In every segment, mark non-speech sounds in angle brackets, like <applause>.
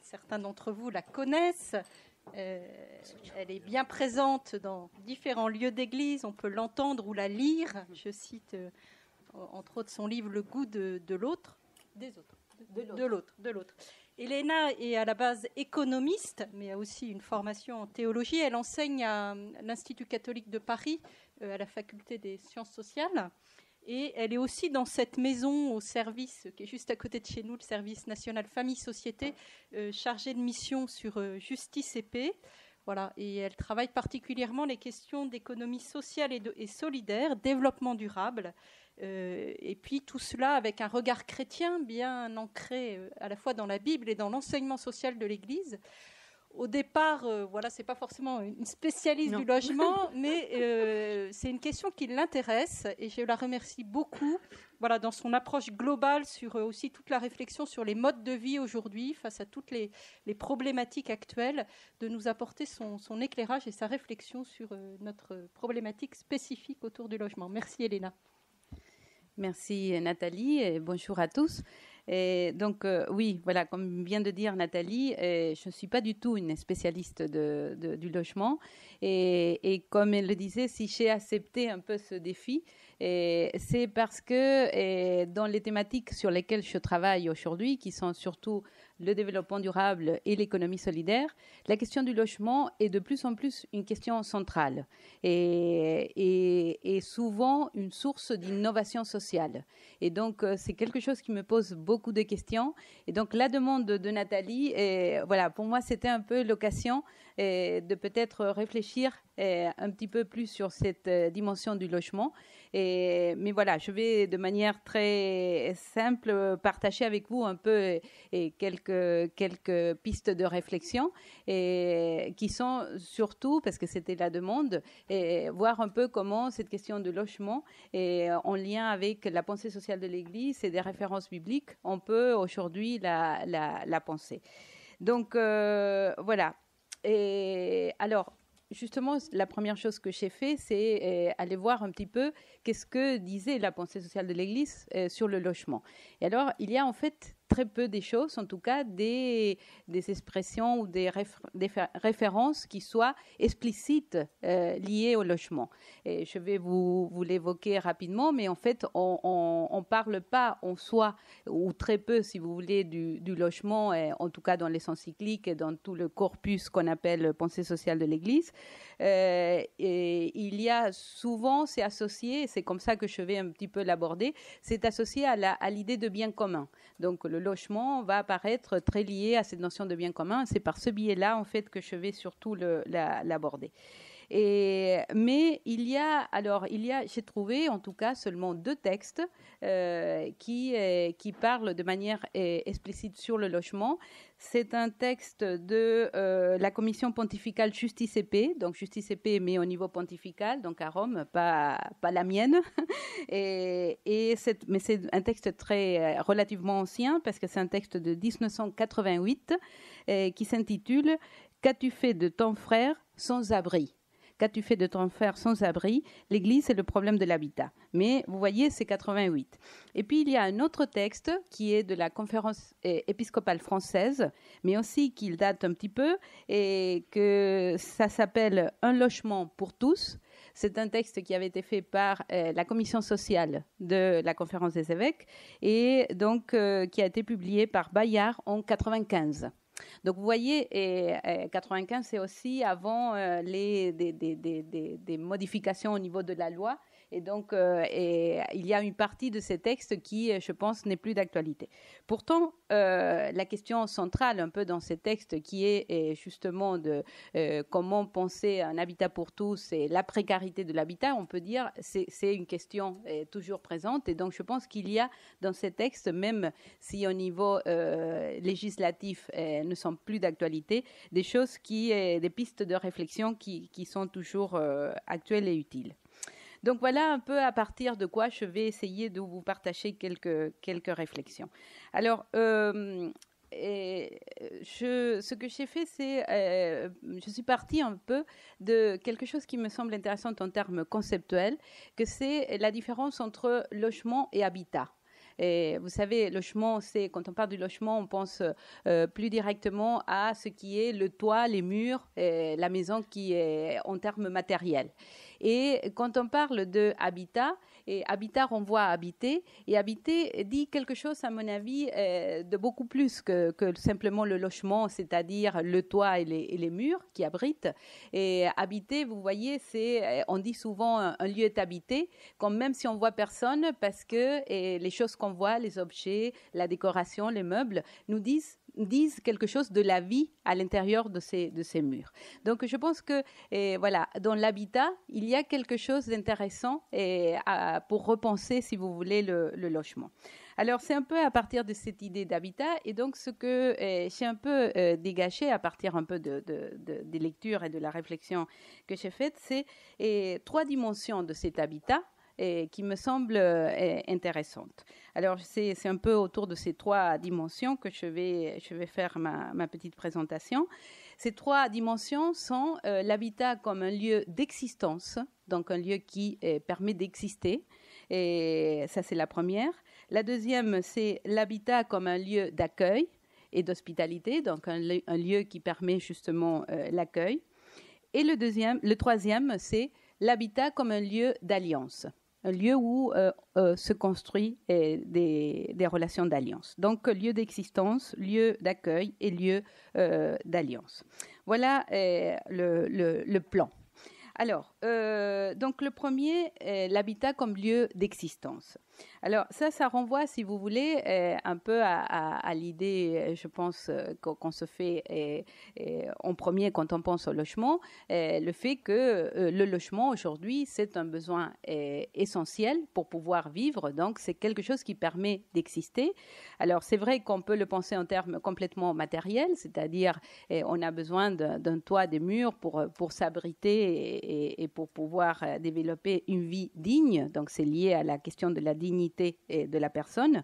certains d'entre vous la connaissent. Euh, elle est bien présente dans différents lieux d'église. On peut l'entendre ou la lire. Je cite euh, entre autres son livre Le goût de, l'autre. Des autres. De l'autre. De l'autre. Elena est à la base économiste, mais a aussi une formation en théologie. Elle enseigne à l'Institut catholique de Paris, euh, à la faculté des sciences sociales. Et elle est aussi dans cette maison au service, qui est juste à côté de chez nous, le service national famille-société, chargé euh, chargée de mission sur euh, justice et paix. Voilà, et elle travaille particulièrement les questions d'économie sociale et, solidaire, développement durable, euh, et puis tout cela avec un regard chrétien bien ancré à la fois dans la Bible et dans l'enseignement social de l'Église au départ, ce euh, voilà, c'est pas forcément une spécialiste du logement, <laughs> mais euh, c'est une question qui l'intéresse et je la remercie beaucoup. Voilà, dans son approche globale sur euh, aussi toute la réflexion sur les modes de vie aujourd'hui, face à toutes les, problématiques actuelles, de nous apporter son, éclairage et sa réflexion sur notre problématique spécifique autour du logement. Merci Elena. Merci Nathalie et bonjour à tous. Et donc euh, oui, voilà, comme vient de dire Nathalie, euh, je ne suis pas du tout une spécialiste du logement. et, comme elle le disait, si j'ai accepté un peu ce défi, c'est parce que dans les thématiques sur lesquelles je travaille aujourd'hui, qui sont surtout le développement durable et l'économie solidaire, la question du logement est de plus en plus une question centrale et, souvent une source d'innovation sociale. Et donc, euh, c'est quelque chose qui me pose beaucoup de questions. Et donc, la demande de Nathalie, voilà, pour moi, c'était un peu l'occasion de peut-être réfléchir euh, un petit peu plus sur cette euh, dimension du logement. Et, mais voilà, je vais de manière très simple partager avec vous un peu euh, et quelques, quelques pistes de réflexion et, qui sont surtout, parce que c'était la demande, et voir un peu comment cette question du logement est en lien avec la pensée sociale de l'Église et des références bibliques, on peut aujourd'hui la, la, penser. Donc voilà, et alors, justement, la première chose que j'ai fait, c'est euh, aller voir un petit peu qu'est-ce que disait la pensée sociale de l'Église euh, sur le logement. Et alors, il y a en fait très peu des choses, en tout cas des, expressions ou des, références qui soient explicites euh, liées au logement. Et je vais vous, vous l'évoquer rapidement, mais en fait, on ne parle pas en soi, ou très peu, si vous voulez, du, logement, en tout cas dans les encycliques et dans tout le corpus qu'on appelle pensée sociale de l'Église. Euh, il y a souvent, c'est associé, c'est comme ça que je vais un petit peu l'aborder, c'est associé à l'idée de bien commun. Donc le logement va apparaître très lié à cette notion de bien commun. C'est par ce biais-là, en fait, que je vais surtout l'aborder. Et, mais il y a, alors, il j'ai trouvé en tout cas seulement deux textes euh, euh, qui, parlent de manière euh, explicite sur le logement. C'est un texte de la Commission pontificale Justice et Paix, donc Justice et Paix, mais au niveau pontifical, donc à Rome, pas, la mienne. <laughs> et, mais c'est un texte très relativement ancien, parce que c'est un texte de 1988 qui s'intitule Qu'as-tu fait de ton frère sans abri Qu'as-tu fait de ton frère sans abri L'Église, c'est le problème de l'habitat. Mais vous voyez, c'est 88. Et puis, il y a un autre texte qui est de la conférence euh, épiscopale française, mais aussi qui date un petit peu, et que ça s'appelle Un logement pour tous. C'est un texte qui avait été fait par euh, la commission sociale de la conférence des évêques et donc euh, qui a été publié par Bayard en 95. Donc vous voyez, et, 95, c'est aussi avant euh, les, des, modifications au niveau de la loi et donc, euh, il y a une partie de ces textes qui, euh, je pense, n'est plus d'actualité. Pourtant, euh, la question centrale un peu dans ces textes, qui est, justement de comment penser un habitat pour tous et la précarité de l'habitat, on peut dire, c'est une question toujours présente. Et donc, je pense qu'il y a dans ces textes, même si au niveau législatif ne sont plus d'actualité, des choses qui, des pistes de réflexion qui sont toujours actuelles et utiles. Donc voilà un peu à partir de quoi je vais essayer de vous partager quelques, quelques réflexions. Alors, euh, ce que j'ai fait, c'est euh, je suis partie un peu de quelque chose qui me semble intéressant en termes conceptuels, que c'est la différence entre logement et habitat. Et vous savez, logement, c'est quand on parle du logement, on pense euh, plus directement à ce qui est le toit, les murs, et la maison qui est en termes matériels. Et quand on parle de habitat, et habitat renvoie à habiter. Et habiter dit quelque chose, à mon avis, euh, de beaucoup plus que, simplement le logement, c'est-à-dire le toit et les, murs qui abritent. Et habiter, vous voyez, c'est, euh, on dit souvent un, lieu est habité, quand même si on voit personne, parce que les choses qu'on voit, les objets, la décoration, les meubles, nous disent quelque chose de la vie à l'intérieur de ces, murs. Donc je pense que voilà, dans l'habitat, il y a quelque chose d'intéressant et à, pour repenser, si vous voulez, le, logement. Alors, c'est un peu à partir de cette idée d'habitat, et donc ce que euh, j'ai un peu euh, dégagé à partir un peu des lectures et de la réflexion que j'ai faite, c'est trois dimensions de cet habitat. qui me semblent euh, intéressantes. Alors, c'est un peu autour de ces trois dimensions que je vais, faire ma petite présentation. Ces trois dimensions sont euh, l'habitat comme un lieu d'existence, donc un lieu qui euh, permet d'exister, et ça c'est la première. La deuxième, c'est l'habitat comme un lieu d'accueil et d'hospitalité, donc un, lieu qui permet justement euh, l'accueil. Et le troisième, c'est l'habitat comme un lieu d'alliance lieu où euh, euh, se construisent euh, des, relations d'alliance. Donc lieu d'existence, lieu d'accueil et lieu d'alliance. Voilà le, plan. Alors, euh, donc le premier, euh, l'habitat comme lieu d'existence. Alors ça, ça renvoie, si vous voulez, euh, un peu à, l'idée, je pense, qu'on se fait en premier quand on pense au logement, le fait que le logement aujourd'hui, c'est un besoin essentiel pour pouvoir vivre, donc c'est quelque chose qui permet d'exister. Alors c'est vrai qu'on peut le penser en termes complètement matériels, c'est-à-dire on a besoin d'un toit, des murs pour, pour s'abriter et, et, et pour pouvoir euh, développer une vie digne, donc c'est lié à la question de la dignité et euh, de la personne.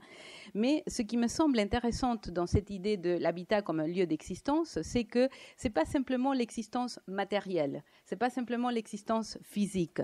Mais ce qui me semble intéressant dans cette idée de l'habitat comme un lieu d'existence, c'est que c'est pas simplement l'existence matérielle, c'est pas simplement l'existence physique.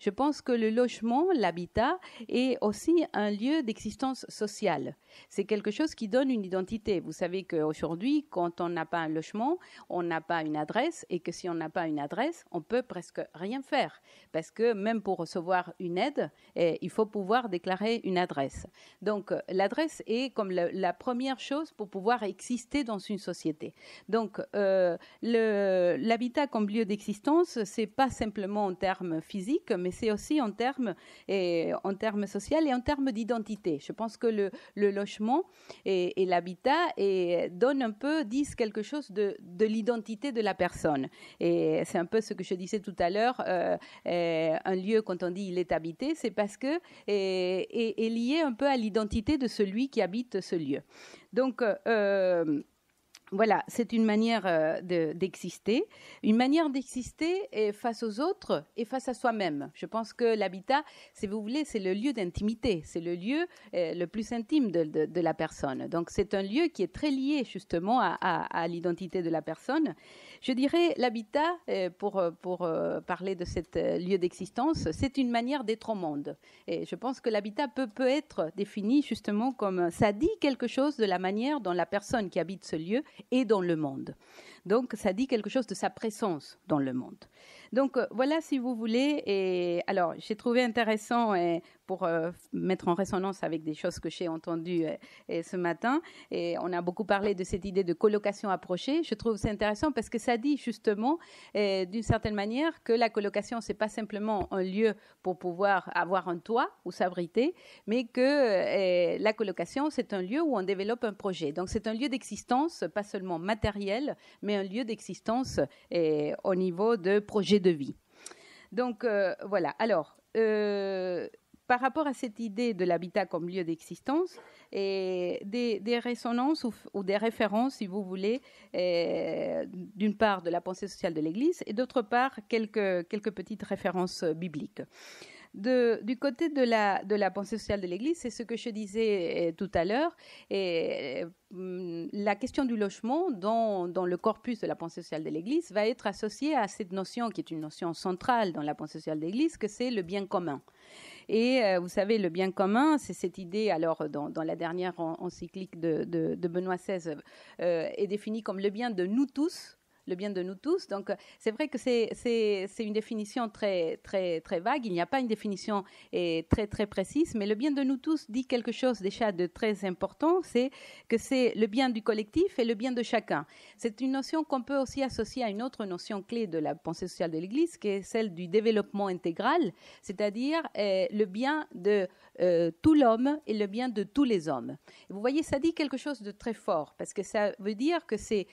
Je pense que le logement, l'habitat, est aussi un lieu d'existence sociale. C'est quelque chose qui donne une identité. Vous savez qu'aujourd'hui, quand on n'a pas un logement, on n'a pas une adresse, et que si on n'a pas une adresse, on peut presque rien faire, parce que même pour recevoir une aide, eh, il faut pouvoir déclarer une adresse. Donc euh, l'adresse est comme la, première chose pour pouvoir exister dans une société. Donc euh, l'habitat comme lieu d'existence, c'est pas simplement en termes physiques, mais c'est aussi en termes et eh, en termes sociaux et en termes d'identité. Je pense que le, logement et, et l'habitat eh, donnent un peu, disent quelque chose de, l'identité de la personne. Et c'est un peu ce que je disais tout à l'heure. Euh, euh, euh, un lieu, quand on dit il est habité, c'est parce que euh, est, est, lié un peu à l'identité de celui qui habite ce lieu. Donc voilà, c'est une manière d'exister, une manière d'exister face aux autres et face à soi-même. Je pense que l'habitat, si vous voulez, c'est le lieu d'intimité, c'est le lieu le plus intime de, la personne. Donc c'est un lieu qui est très lié justement à l'identité de la personne je dirais l'habitat, euh, pour, euh, euh, parler de cet lieu d'existence, c'est une manière d'être au monde. Et je pense que l'habitat peut, peut être défini justement comme ça dit quelque chose de la manière dont la personne qui habite ce lieu est dans le monde. Donc, ça dit quelque chose de sa présence dans le monde. Donc, euh, voilà, si vous voulez. Et alors, j'ai trouvé intéressant et pour euh, mettre en résonance avec des choses que j'ai entendues euh, ce matin. Et on a beaucoup parlé de cette idée de colocation approchée. Je trouve c'est intéressant parce que ça dit justement, d'une certaine manière, que la colocation c'est pas simplement un lieu pour pouvoir avoir un toit ou s'abriter, mais que la colocation c'est un lieu où on développe un projet. Donc c'est un lieu d'existence, pas seulement matériel, mais lieu d'existence et euh, au niveau de projets de vie. Donc euh, voilà. Alors, euh, par rapport à cette idée de l'habitat comme lieu d'existence, et des, résonances ou, des références, si vous voulez, d'une part de la pensée sociale de l'Église et d'autre part quelques, quelques petites références bibliques du côté de la, de la pensée sociale de l'Église, c'est ce que je disais euh, tout à l'heure, et euh, la question du logement dans, le corpus de la pensée sociale de l'Église va être associée à cette notion qui est une notion centrale dans la pensée sociale de l'Église, que c'est le bien commun. Et euh, vous savez, le bien commun, c'est cette idée, alors dans, la dernière encyclique de, de, Benoît XVI, est définie comme le bien de nous tous, le bien de nous tous. Donc, euh, c'est vrai que c'est une définition très, très, très vague. Il n'y a pas une définition euh, très, très précise, mais le bien de nous tous dit quelque chose déjà de très important, c'est que c'est le bien du collectif et le bien de chacun. C'est une notion qu'on peut aussi associer à une autre notion clé de la pensée sociale de l'Église, qui est celle du développement intégral, c'est-à-dire euh, le bien de tout l'homme et le bien de tous les hommes. vous voyez, ça dit quelque chose de très fort, parce que ça veut dire que c'est,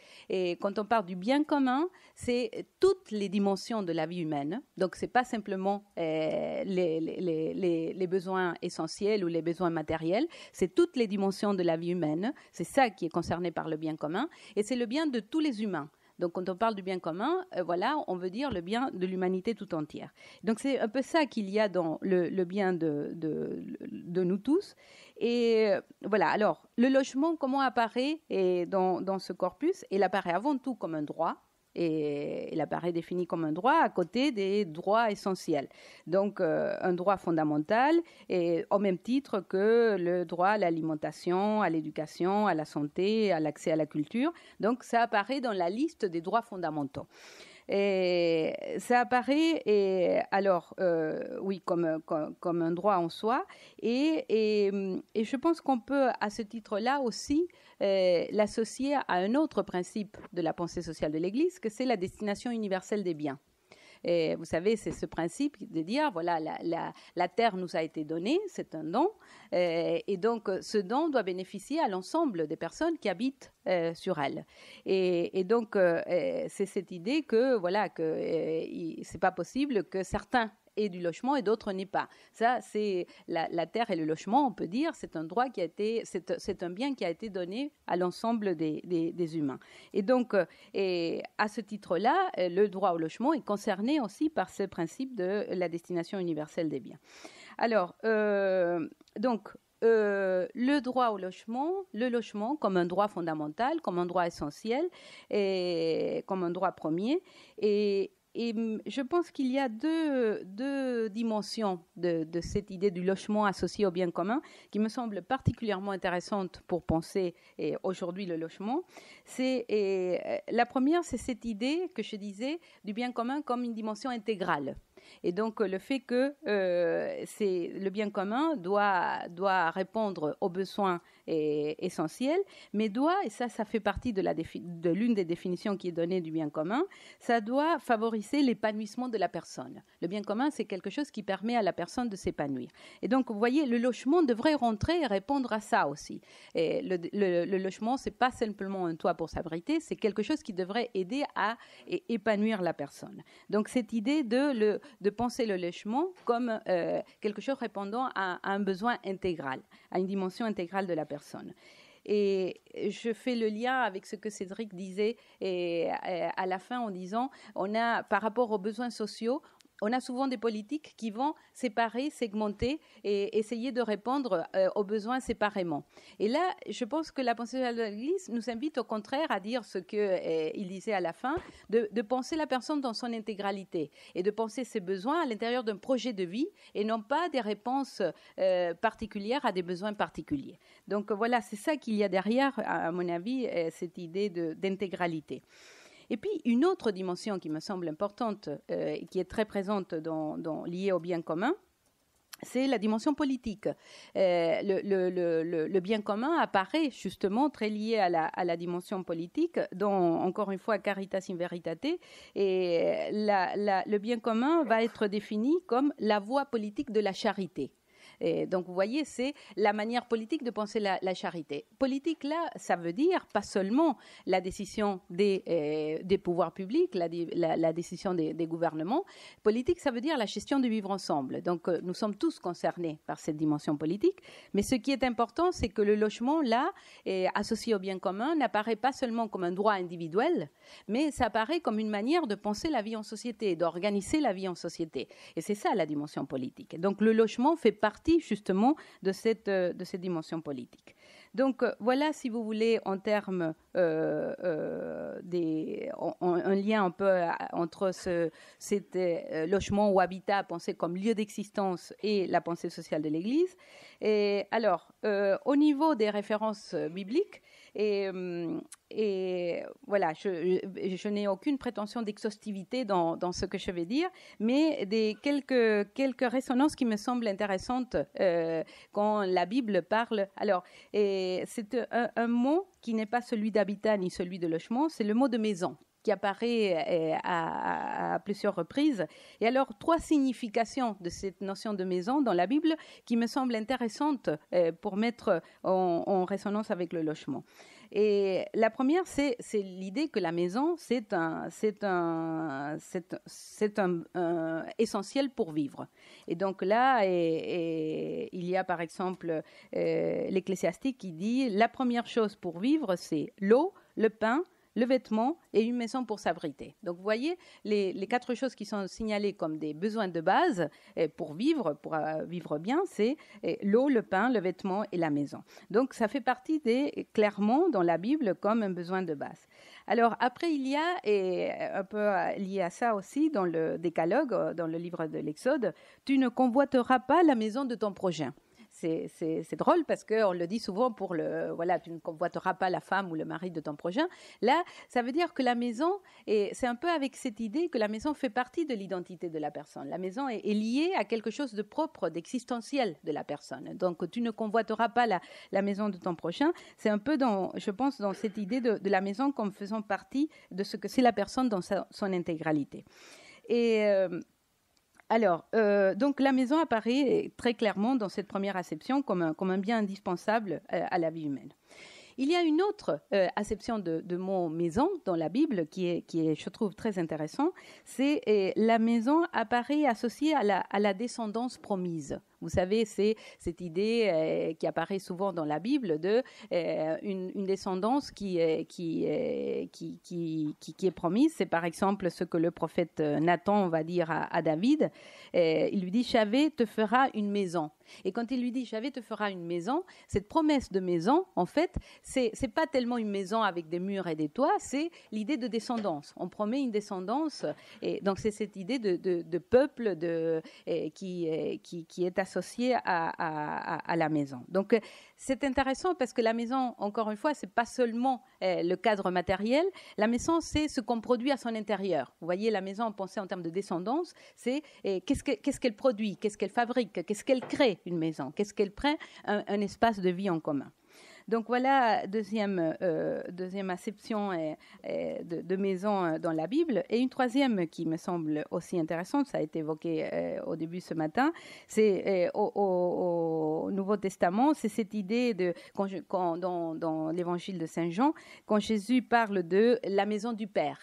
quand on parle du bien commun, c'est toutes les dimensions de la vie humaine. Donc, ce n'est pas simplement euh, les, besoins essentiels ou les besoins matériels, c'est toutes les dimensions de la vie humaine. C'est ça qui est concerné par le bien commun. Et c'est le bien de tous les humains. Donc, quand on parle du bien commun, euh, voilà, on veut dire le bien de l'humanité tout entière. Donc, c'est un peu ça qu'il y a dans le, bien de, de nous tous. Et euh, voilà, alors, le logement, comment apparaît et dans, ce corpus Il apparaît avant tout comme un droit. Et il apparaît défini comme un droit à côté des droits essentiels. Donc, euh, un droit fondamental, et au même titre que le droit à l'alimentation, à l'éducation, à la santé, à l'accès à la culture. Donc, ça apparaît dans la liste des droits fondamentaux. Et ça apparaît, alors, euh, oui, comme, un droit en soi. Et, je pense qu'on peut, à ce titre-là aussi, euh, l'associer à un autre principe de la pensée sociale de l'Église, que c'est la destination universelle des biens vous savez, c'est ce principe de dire, voilà, la, terre nous a été donnée, c'est un don, euh, et, donc euh, ce don doit bénéficier à l'ensemble des personnes qui habitent euh, sur elle. Et, donc, c'est cette idée que, voilà, que c'est pas possible que certains et du logement et d'autres n'est pas. Ça, c'est la, terre et le logement, on peut dire, c'est un droit qui a été, c'est un bien qui a été donné à l'ensemble des, humains. Et donc, euh, et à ce titre-là, euh, le droit au logement est concerné aussi par ce principe de la destination universelle des biens. Alors, euh, donc, le droit au logement, le logement comme un droit fondamental, comme un droit essentiel, et comme un droit premier, et, et mm, je pense qu'il y a deux, dimensions de, cette idée du logement associé au bien commun qui me semble particulièrement intéressante pour penser eh, aujourd'hui le logement. C'est eh, la première, c'est cette idée que je disais du bien commun comme une dimension intégrale. Et donc le fait que euh, c'est le bien commun doit, doit répondre aux besoins essentiel, mais doit, et ça, ça fait partie de, l'une de des définitions qui est donnée du bien commun, ça doit favoriser l'épanouissement de la personne. Le bien commun, c'est quelque chose qui permet à la personne de s'épanouir. Et donc, vous voyez, le logement devrait rentrer et répondre à ça aussi. Et le, logement, ce logement, c'est pas simplement un toit pour s'abriter, c'est quelque chose qui devrait aider à épanouir la personne. Donc, cette idée de, le, de penser le logement comme euh, quelque chose répondant à, à un besoin intégral, à une dimension intégrale de la personne. Et je fais le lien avec ce que Cédric disait et euh, à la fin en disant, on a par rapport aux besoins sociaux, on a souvent des politiques qui vont séparer, segmenter et essayer de répondre euh, aux besoins séparément. Et là, je pense que la pensée de l'Église nous invite au contraire à dire ce qu'il euh, disait à la fin, de, penser la personne dans son intégralité et de penser ses besoins à l'intérieur d'un projet de vie et non pas des réponses euh, particulières à des besoins particuliers. Donc voilà, c'est ça qu'il y a derrière, à mon avis, cette idée d'intégralité. Et puis, une autre dimension qui me semble importante euh, et qui est très présente liée au bien commun, c'est la dimension politique. Euh, le, bien commun apparaît justement très lié à la, dimension politique, dont encore une fois Caritas in Veritate, et le bien commun va être défini comme la voie politique de la charité donc vous voyez, c'est la manière politique de penser la, charité. Politique là, ça veut dire pas seulement la décision des, euh, des pouvoirs publics, la, la, décision des, gouvernements. Politique, ça veut dire la gestion du vivre ensemble. Donc euh, nous sommes tous concernés par cette dimension politique. Mais ce qui est important, c'est que le logement là, associé au bien commun, n'apparaît pas seulement comme un droit individuel, mais ça apparaît comme une manière de penser la vie en société, d'organiser la vie en société. Et c'est ça la dimension politique. Donc le logement fait partie justement de cette, euh, de dimension politique. Donc euh, voilà, si vous voulez, en termes euh, des, un lien un peu entre ce, cet logement ou habitat pensé comme lieu d'existence et la pensée sociale de l'Église. Et alors, au niveau des références bibliques, et hum, voilà, je, n'ai aucune prétention d'exhaustivité dans, ce que je vais dire, mais des quelques, quelques résonances qui me semblent intéressantes euh, quand la Bible parle. Alors, c'est un, mot qui n'est pas celui d'habitat ni celui de logement, c'est le mot de maison qui apparaît euh, à, plusieurs reprises. Et alors, trois significations de cette notion de maison dans la Bible qui me semblent intéressantes euh, pour mettre en résonance avec le logement. Et la première, c'est l'idée que la maison, c'est un, c'est euh, essentiel pour vivre. Et donc là, il y a par exemple euh, l'ecclésiastique qui dit la première chose pour vivre, c'est l'eau, le pain, le vêtement et une maison pour s'abriter. Donc vous voyez, les, quatre choses qui sont signalées comme des besoins de base eh, pour vivre, pour euh, vivre bien, c'est eh, l'eau, le pain, le vêtement et la maison. Donc ça fait partie des, clairement dans la Bible, comme un besoin de base. Alors après, il y a, et euh, un peu euh, lié à ça aussi, dans le décalogue, dans le livre de l'Exode, tu ne convoiteras pas la maison de ton prochain c'est drôle parce qu'on le dit souvent pour le voilà, tu ne convoiteras pas la femme ou le mari de ton prochain. Là, ça veut dire que la maison, et c'est un peu avec cette idée que la maison fait partie de l'identité de la personne. La maison est, liée à quelque chose de propre, d'existentiel de la personne. Donc tu ne convoiteras pas la, la maison de ton prochain. C'est un peu dans, je pense, dans cette idée de, la maison comme faisant partie de ce que c'est la personne dans son intégralité. Et. Euh, alors, euh, donc la maison apparaît très clairement dans cette première acception comme un, bien indispensable euh, à, la vie humaine. Il y a une autre euh, acception de, mot maison dans la Bible qui est, je trouve, très intéressant. C'est la maison apparaît associée à la descendance promise. Vous savez, c'est cette idée euh, qui apparaît souvent dans la Bible de euh, une, descendance euh, qui, qui, qui, qui, est promise. C'est par exemple ce que le prophète Nathan va dire à, David. il lui dit, Chavé te fera une maison. Et quand il lui dit, Chavé te fera une maison, cette promesse de maison, en fait, c'est n'est pas tellement une maison avec des murs et des toits, c'est l'idée de descendance. On promet une descendance. Et donc c'est cette idée de, de, de peuple de, qui, qui, qui est assez associé à, la maison. Donc euh, c'est intéressant parce que la maison, encore une fois, ce n'est pas seulement euh, le cadre matériel. La maison, c'est ce qu'on produit à son intérieur. Vous voyez, la maison, pensée en termes de descendance, c'est euh, qu'est-ce qu'elle produit, qu'est-ce qu'elle fabrique, qu'est-ce qu'elle crée une maison, qu'est-ce qu'elle prend un espace de vie en commun. Donc voilà, deuxième, euh, deuxième acception euh, euh, de, maison dans la Bible. Et une troisième qui me semble aussi intéressante, ça a été évoqué au début ce matin, c'est au, Nouveau Testament, c'est cette idée de, quand dans, l'évangile de Saint Jean, quand Jésus parle de la maison du Père.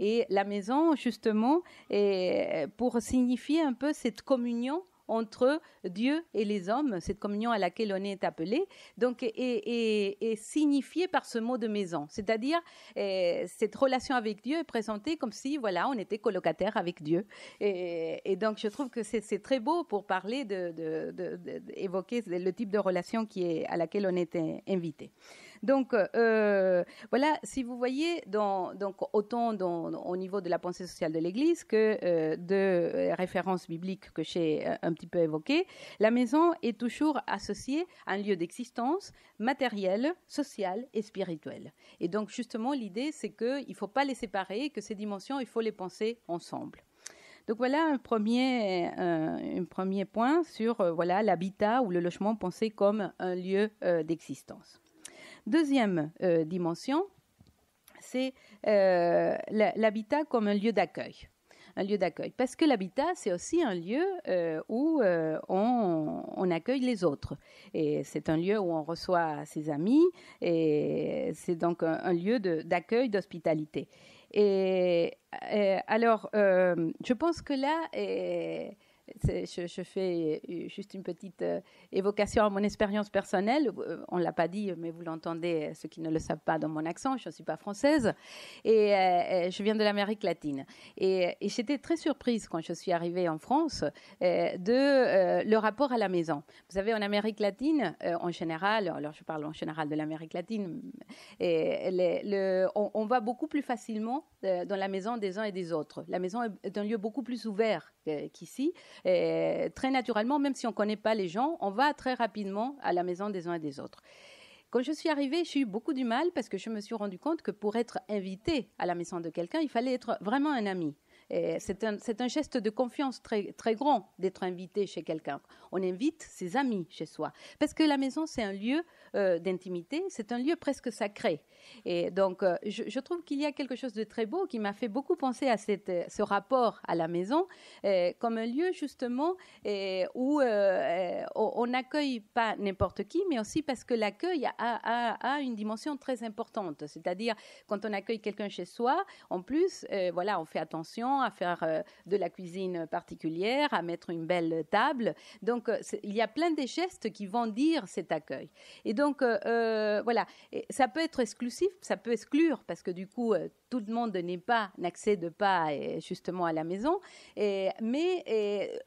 Et la maison, justement, est pour signifier un peu cette communion entre Dieu et les hommes, cette communion à laquelle on est appelé, donc est, signifiée par ce mot de maison. C'est-à-dire, euh, cette relation avec Dieu est présentée comme si, voilà, on était colocataire avec Dieu. Et, donc, je trouve que c'est très beau pour parler de, le type de relation qui est, à laquelle on est euh, invité. Donc euh, voilà, si vous voyez, donc autant au niveau de la pensée sociale de l'Église que euh, de euh, références bibliques que j'ai un petit peu évoquées, la maison est toujours associée à un lieu d'existence matériel, social et spirituel. Et donc justement, l'idée, c'est qu'il ne faut pas les séparer, que ces dimensions, il faut les penser ensemble. Donc voilà un premier, point sur l'habitat ou le logement pensé comme un lieu d'existence. Deuxième euh, dimension, c'est euh, l'habitat comme un lieu d'accueil. Un lieu d'accueil. Parce que l'habitat, c'est aussi un lieu euh, où on, accueille les autres. Et c'est un lieu où on reçoit ses amis. Et c'est donc un, lieu d'accueil, d'hospitalité. Et, alors, je pense que là, je, fais euh, juste une petite euh, évocation à mon expérience personnelle. Euh, on ne l'a pas dit, mais vous l'entendez, ceux qui ne le savent pas dans mon accent, je ne suis pas française. Et je viens de l'Amérique latine. Et, j'étais très surprise quand je suis arrivée en France de le rapport à la maison. Vous savez, en Amérique latine, en général, alors je parle en général de l'Amérique latine, on, on va beaucoup plus facilement dans la maison des uns et des autres. La maison est un lieu beaucoup plus ouvert qu'ici et euh, très naturellement, même si on ne connaît pas les gens, on va très rapidement à la maison des uns et des autres. Quand je suis arrivée, j'ai eu beaucoup du mal parce que je me suis rendu compte que pour être invité à la maison de quelqu'un, il fallait être vraiment un ami c'est un, un, geste de confiance très, très grand d'être invité chez quelqu'un. On invite ses amis chez soi. Parce que la maison, c'est un lieu euh, d'intimité, c'est un lieu presque sacré. Et donc, euh, je, trouve qu'il y a quelque chose de très beau qui m'a fait beaucoup penser à euh, ce rapport à la maison comme un lieu justement où on n'accueille pas n'importe qui, mais aussi parce que l'accueil a, a, a, une dimension très importante. C'est-à-dire, quand on accueille quelqu'un chez soi, en plus, voilà, on fait attention à faire euh, de la cuisine particulière, à mettre une belle table. Donc, euh, il y a plein de gestes qui vont dire cet accueil. Et donc, euh, voilà, ça peut être exclusif, ça peut exclure, parce que du coup, tout le monde n'est pas, n'accède pas euh, justement à la maison. mais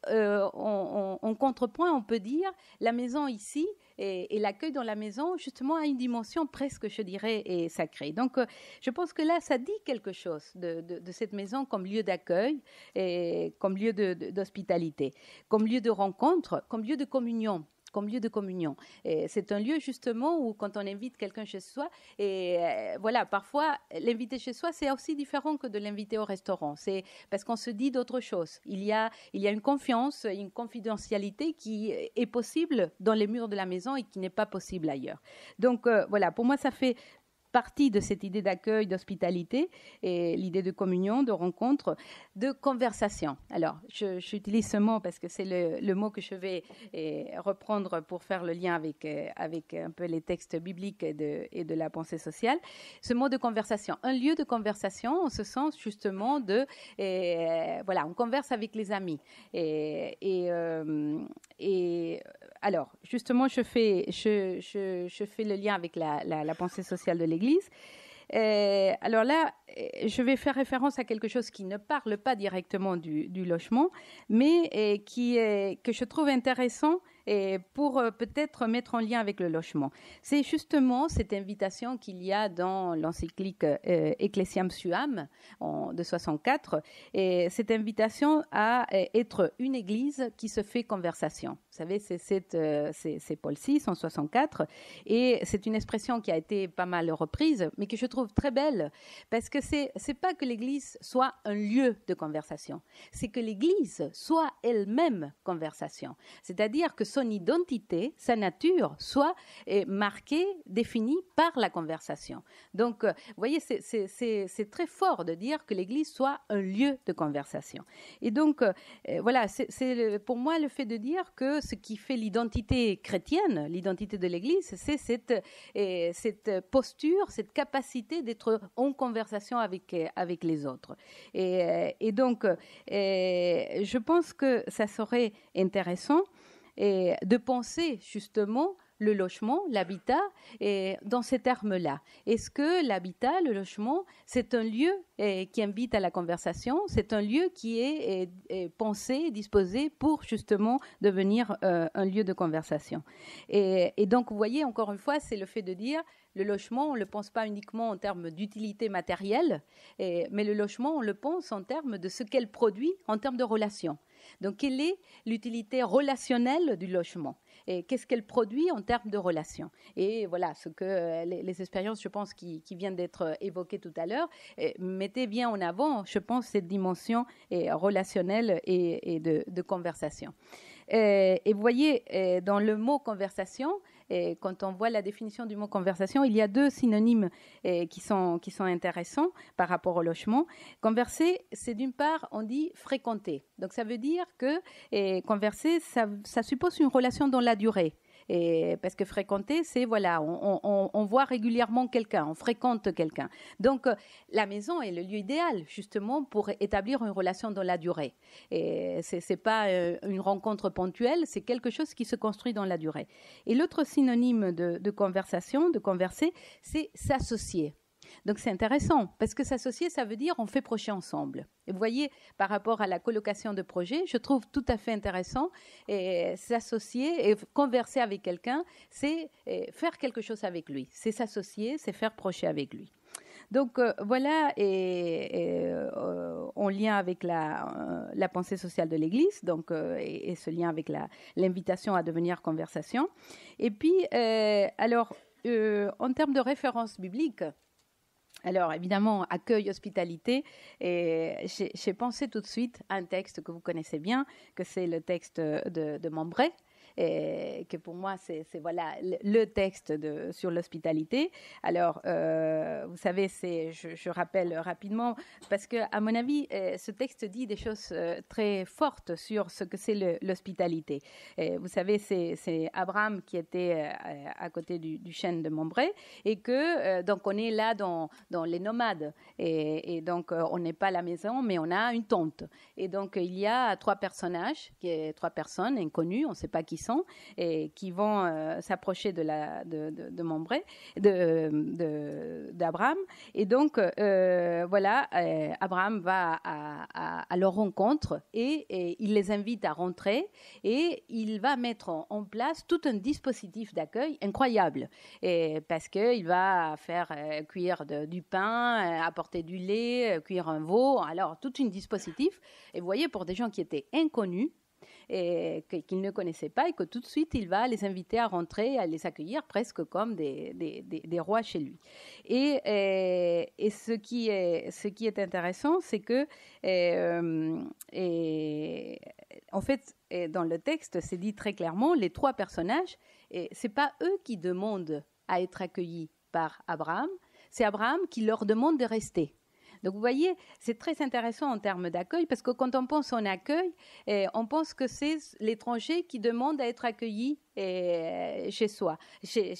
euh, on, en contrepoint, on peut dire, la maison ici et, l'accueil dans la maison, justement, a une dimension presque, je dirais, et sacrée. Donc, euh, je pense que là, ça dit quelque chose de, cette maison comme lieu d'accueil, et comme lieu d'hospitalité, comme lieu de rencontre, comme lieu de communion comme lieu de communion. C'est un lieu justement où quand on invite quelqu'un chez soi, et euh, voilà, parfois l'inviter chez soi, c'est aussi différent que de l'inviter au restaurant. C'est parce qu'on se dit d'autres choses. Il y, a, il y a une confiance, une confidentialité qui est possible dans les murs de la maison et qui n'est pas possible ailleurs. Donc euh, voilà, pour moi, ça fait partie de cette idée d'accueil, d'hospitalité et l'idée de communion, de rencontre, de conversation. Alors, j'utilise ce mot parce que c'est le, mot que je vais eh, reprendre pour faire le lien avec, euh, avec un peu les textes bibliques et de, la pensée sociale. Ce mot de conversation, un lieu de conversation en ce sens justement de, eh, voilà, on converse avec les amis. Et, et, euh, et alors, justement, je fais, le lien avec la, pensée sociale de l'Église. Euh, alors là, euh, je vais faire référence à quelque chose qui ne parle pas directement du, du logement, mais euh, qui est, que je trouve intéressant et pour euh, peut-être mettre en lien avec le logement. C'est justement cette invitation qu'il y a dans l'encyclique euh, Ecclesiam Suam de 64 et cette invitation à euh, être une église qui se fait conversation. Vous savez, c'est Paul VI en 64 et c'est une expression qui a été pas mal reprise, mais que je trouve très belle parce que c'est c'est pas que l'église soit un lieu de conversation, c'est que l'église soit elle-même conversation. C'est-à-dire que son identité, sa nature soit euh, marquée, définie par la conversation. Donc, euh, vous voyez, c'est très fort de dire que l'Église soit un lieu de conversation. Et donc, euh, voilà, c'est pour moi le fait de dire que ce qui fait l'identité chrétienne, l'identité de l'Église, c'est cette, posture, cette capacité d'être en conversation avec, les autres. Et, donc, je pense que ça serait intéressant de penser justement le logement, l'habitat, et dans ces termes-là. Est-ce que l'habitat, le logement, c'est un lieu eh, qui invite à la conversation, c'est un lieu qui est, eh, eh, pensé, disposé pour justement devenir euh, un lieu de conversation. Et, donc, vous voyez, encore une fois, c'est le fait de dire le logement, on ne le pense pas uniquement en termes d'utilité matérielle, mais le logement, on le pense en termes de ce qu'elle produit, en termes de relations. Donc, quelle est l'utilité relationnelle du logement et qu'est-ce qu'elle produit en termes de relations. Et voilà, ce que euh, les, expériences, je pense, qui, viennent d'être euh, évoquées tout à l'heure, mettaient bien en avant, je pense, cette dimension euh, relationnelle et, de, conversation. Et, et vous voyez, dans le mot conversation, quand on voit la définition du mot conversation, il y a deux synonymes euh, qui, sont, intéressants par rapport au logement. Converser, c'est d'une part, on dit fréquenter. Donc ça veut dire que euh, converser, ça suppose une relation dans la durée. Et parce que fréquenter, c'est voilà, on, voit régulièrement quelqu'un, on fréquente quelqu'un. Donc euh, la maison est le lieu idéal justement pour établir une relation dans la durée. Et c'est, pas euh, une rencontre ponctuelle, c'est quelque chose qui se construit dans la durée. Et l'autre synonyme de conversation, de converser, c'est s'associer. Donc c'est intéressant, parce que s'associer, ça veut dire on fait procher ensemble. vous voyez, par rapport à la colocation de projet, je trouve tout à fait intéressant et s'associer et converser avec quelqu'un, c'est faire quelque chose avec lui. C'est s'associer, c'est faire procher avec lui. Donc euh, voilà, et, euh, en lien avec euh, la, pensée sociale de l'Église, donc et, et, ce lien avec l'invitation à devenir conversation. Et puis, alors, en termes de référence biblique, alors évidemment, accueil, hospitalité, et j'ai pensé tout de suite à un texte que vous connaissez bien, que c'est le texte de, de et que pour moi, c'est voilà le texte de, sur l'hospitalité. Alors, euh, vous savez, c'est je, rappelle rapidement parce que à mon avis, euh, ce texte dit des choses euh, très fortes sur ce que c'est l'hospitalité. Vous savez, c'est Abraham qui était à côté du, chêne de Montbré et que donc on est là dans, les nomades et, donc on n'est pas à la maison, mais on a une tente. Et donc il y a trois personnages, trois personnes inconnues, on ne sait pas qui et qui vont euh, s'approcher de, la, de, de, d'Abraham. et donc, euh, voilà, euh, Abraham va à, leur rencontre et, il les invite à rentrer et il va mettre en, place tout un dispositif d'accueil incroyable et, parce qu'il va faire cuire du pain, apporter du lait, cuire un veau, alors tout un dispositif. Et vous voyez, pour des gens qui étaient inconnus, qu'il ne connaissait pas et que tout de suite il va les inviter à rentrer, à les accueillir presque comme des, rois chez lui. Euh, et, ce, qui est, ce qui est intéressant, c'est que euh, en fait, dans le texte, c'est dit très clairement, les trois personnages, et n'est pas eux qui demandent à être accueillis par Abraham, c'est Abraham qui leur demande de rester. Donc vous voyez, c'est très intéressant en termes d'accueil parce que quand on pense en accueil, eh, on pense que c'est l'étranger qui demande à être accueilli eh, chez soi, chez,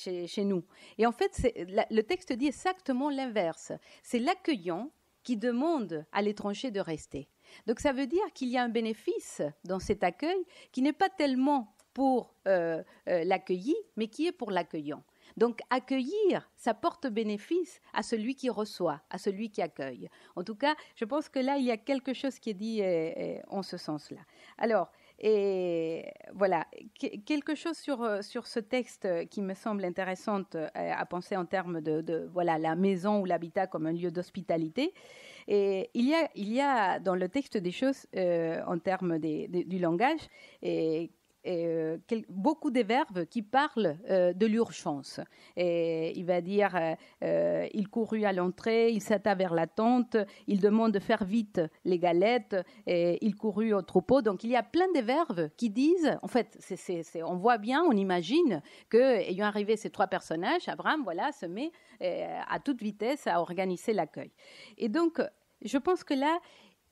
nous. Et en fait, le texte dit exactement l'inverse. C'est l'accueillant qui demande à l'étranger de rester. Donc ça veut dire qu'il y a un bénéfice dans cet accueil qui n'est pas tellement pour euh, euh, l'accueilli, mais qui est pour l'accueillant. Donc accueillir, ça porte bénéfice à celui qui reçoit, à celui qui accueille. En tout cas, je pense que là, il y a quelque chose qui est dit euh, euh, en ce sens-là. Alors, et voilà, quelque chose sur, euh, sur ce texte qui me semble intéressante à penser en termes de, voilà, la maison ou l'habitat comme un lieu d'hospitalité. Et il y, a, il y a dans le texte des choses en termes du langage et euh, beaucoup des verbes qui parlent euh, de l'urgence. Et il va dire euh, il courut à l'entrée, il s'atta vers la tente, il demande de faire vite les galettes, et il courut au troupeau. Donc il y a plein de verbes qui disent, en fait, on voit bien, on imagine que ayant arrivé ces trois personnages, Abraham, voilà, se met à toute vitesse à organiser l'accueil. Et donc, je pense que là,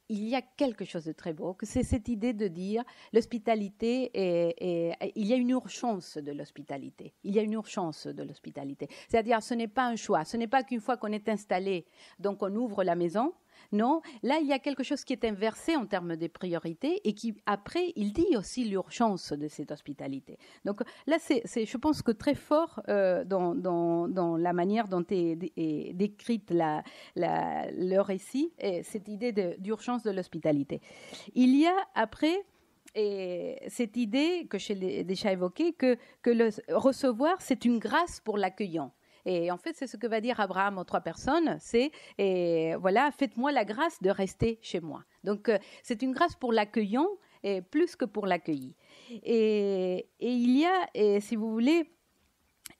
il y a quelque chose de très beau, que c'est cette idée de dire l'hospitalité et il y a une urgence de l'hospitalité. Il y a une urgence de l'hospitalité. C'est-à-dire, ce n'est pas un choix, ce n'est pas qu'une fois qu'on est installé, donc on ouvre la maison non, là, il y a quelque chose qui est inversé en termes de priorités et qui, après, il dit aussi l'urgence de cette hospitalité. Donc là, c'est, je pense que très fort euh, dans, la manière dont est, décrite le récit, et cette idée d'urgence de, l'hospitalité. Il y a, après, cette idée que j'ai déjà évoquée, que, que le recevoir, c'est une grâce pour l'accueillant. Et en fait, c'est ce que va dire Abraham aux trois personnes, c'est et voilà, faites-moi la grâce de rester chez moi. Donc euh, c'est une grâce pour l'accueillant et plus que pour l'accueilli. Et, il y a, et si vous voulez,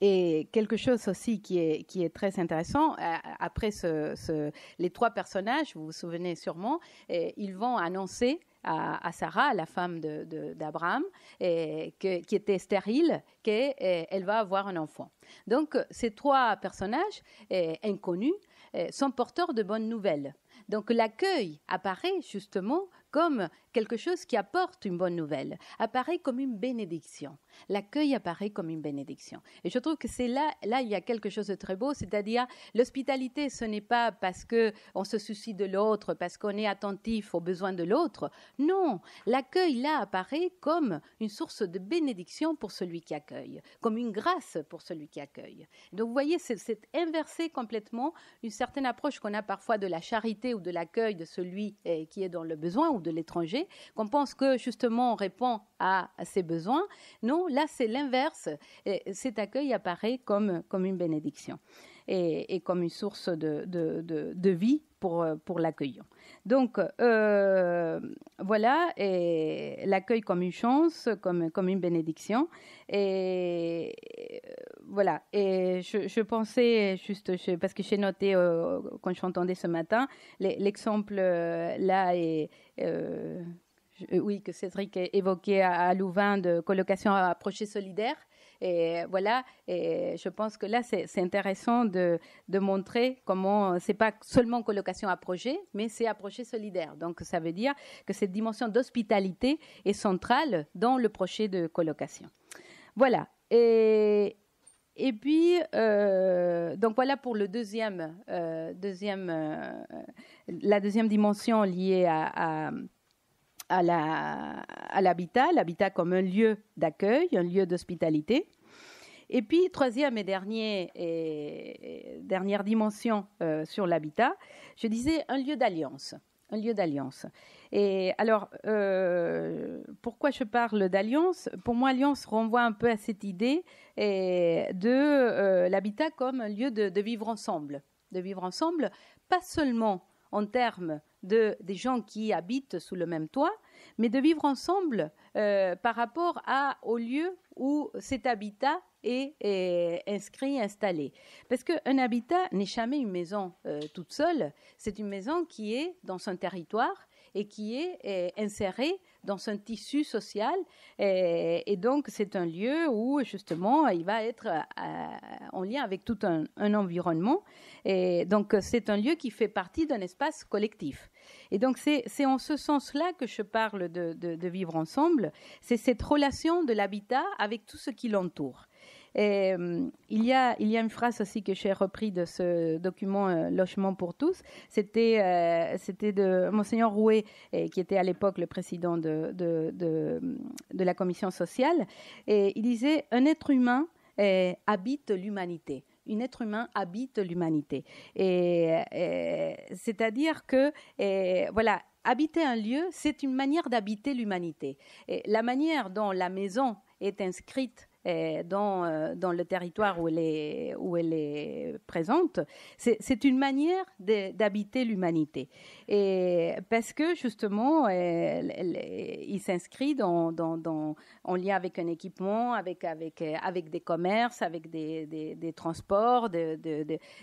et quelque chose aussi qui est, qui est très intéressant, euh, après ce, les trois personnages, vous vous souvenez sûrement, ils vont annoncer à, Sarah, la femme d'Abraham, qui était stérile, qu'elle va avoir un enfant. Donc, ces trois personnages eh, inconnus eh, sont porteurs de bonnes nouvelles. Donc, l'accueil apparaît justement comme quelque chose qui apporte une bonne nouvelle, apparaît comme une bénédiction. L'accueil apparaît comme une bénédiction. Et je trouve que c'est là, là, il y a quelque chose de très beau, c'est-à-dire l'hospitalité, ce n'est pas parce qu'on se soucie de l'autre, parce qu'on est attentif aux besoins de l'autre. Non, l'accueil là apparaît comme une source de bénédiction pour celui qui accueille, comme une grâce pour celui qui accueille. Donc vous voyez, c'est inversé complètement une certaine approche qu'on a parfois de la charité ou de l'accueil de celui eh, qui est dans le besoin ou de l'étranger qu'on pense que justement on répond à ses besoins. Non, là c'est l'inverse. Cet accueil apparaît comme une bénédiction et, comme une source de, de, de, vie pour, euh, pour l'accueillant. Donc euh, voilà, l'accueil comme une chance, comme, comme une bénédiction. Et euh, voilà, et je, pensais juste, parce que j'ai noté euh, quand j'entendais ce matin, l'exemple euh, là est... oui, que Cédric évoquait à, à Louvain de colocation à projet solidaire. Et voilà, et je pense que là, c'est intéressant de, montrer comment c'est pas seulement colocation à projet, mais c'est à projet solidaire. Donc, ça veut dire que cette dimension d'hospitalité est centrale dans le projet de colocation. Voilà. Et, et puis, euh, donc voilà pour le deuxième, euh, deuxième, euh, la deuxième dimension liée à à l'habitat, à l'habitat comme un lieu d'accueil, un lieu d'hospitalité. Et puis, troisième et, dernier, dernière dimension euh, sur l'habitat, je disais un lieu d'alliance. Un lieu d'alliance. Et alors, euh, pourquoi je parle d'alliance Pour moi, alliance renvoie un peu à cette idée de euh, l'habitat comme un lieu de, vivre ensemble. De vivre ensemble, pas seulement en termes de, des gens qui habitent sous le même toit, mais de vivre ensemble euh, par rapport à, au lieu où cet habitat est, est inscrit, installé. Parce qu'un habitat n'est jamais une maison euh, toute seule, c'est une maison qui est dans un territoire et qui est, insérée dans un tissu social. Et, donc, c'est un lieu où, justement, il va être euh, en lien avec tout un environnement. Et donc, c'est un lieu qui fait partie d'un espace collectif. Et donc c'est en ce sens-là que je parle de, vivre ensemble, c'est cette relation de l'habitat avec tout ce qui l'entoure. Euh, il, y a, une phrase aussi que j'ai repris de ce document euh, Logement pour tous. C'était, euh, de Monseigneur Rouet, qui était à l'époque le président de, la commission sociale. Et il disait Un être humain habite l'humanité un être humain habite l'humanité. Et, euh, c'est-à-dire que, euh, voilà, habiter un lieu, c'est une manière d'habiter l'humanité. la manière dont la maison est inscrite euh, dans, le territoire où elle est présente, c'est une manière d'habiter l'humanité. Et parce que justement, il s'inscrit en lien avec un équipement, avec, avec, euh, avec des commerces, avec des, des, transports, de,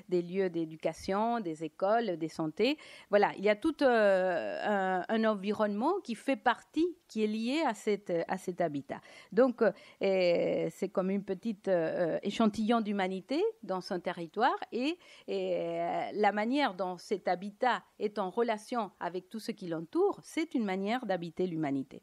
des lieux d'éducation, des écoles, des santé. Voilà, il y a tout euh, un, environnement qui fait partie, qui est lié à, cette, à cet habitat. Donc, euh, c'est comme une petite échantillon d'humanité dans son territoire et, et la manière dont cet habitat est en relation avec tout ce qui l'entoure, c'est une manière d'habiter l'humanité.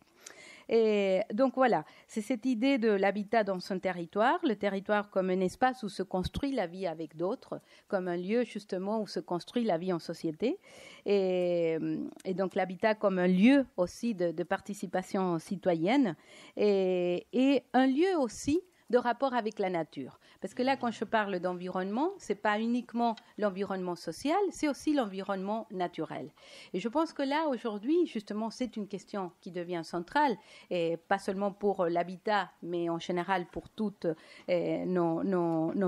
Et donc voilà, c'est cette idée de l'habitat dans son territoire, le territoire comme un espace où se construit la vie avec d'autres, comme un lieu justement où se construit la vie en société, et, donc l'habitat comme un lieu aussi de, participation citoyenne, et un lieu aussi de rapport avec la nature. Parce que là, quand je parle d'environnement, ce n'est pas uniquement l'environnement social, c'est aussi l'environnement naturel. Et je pense que là, aujourd'hui, justement, c'est une question qui devient centrale, et pas seulement pour l'habitat, mais en général pour toutes eh, nos,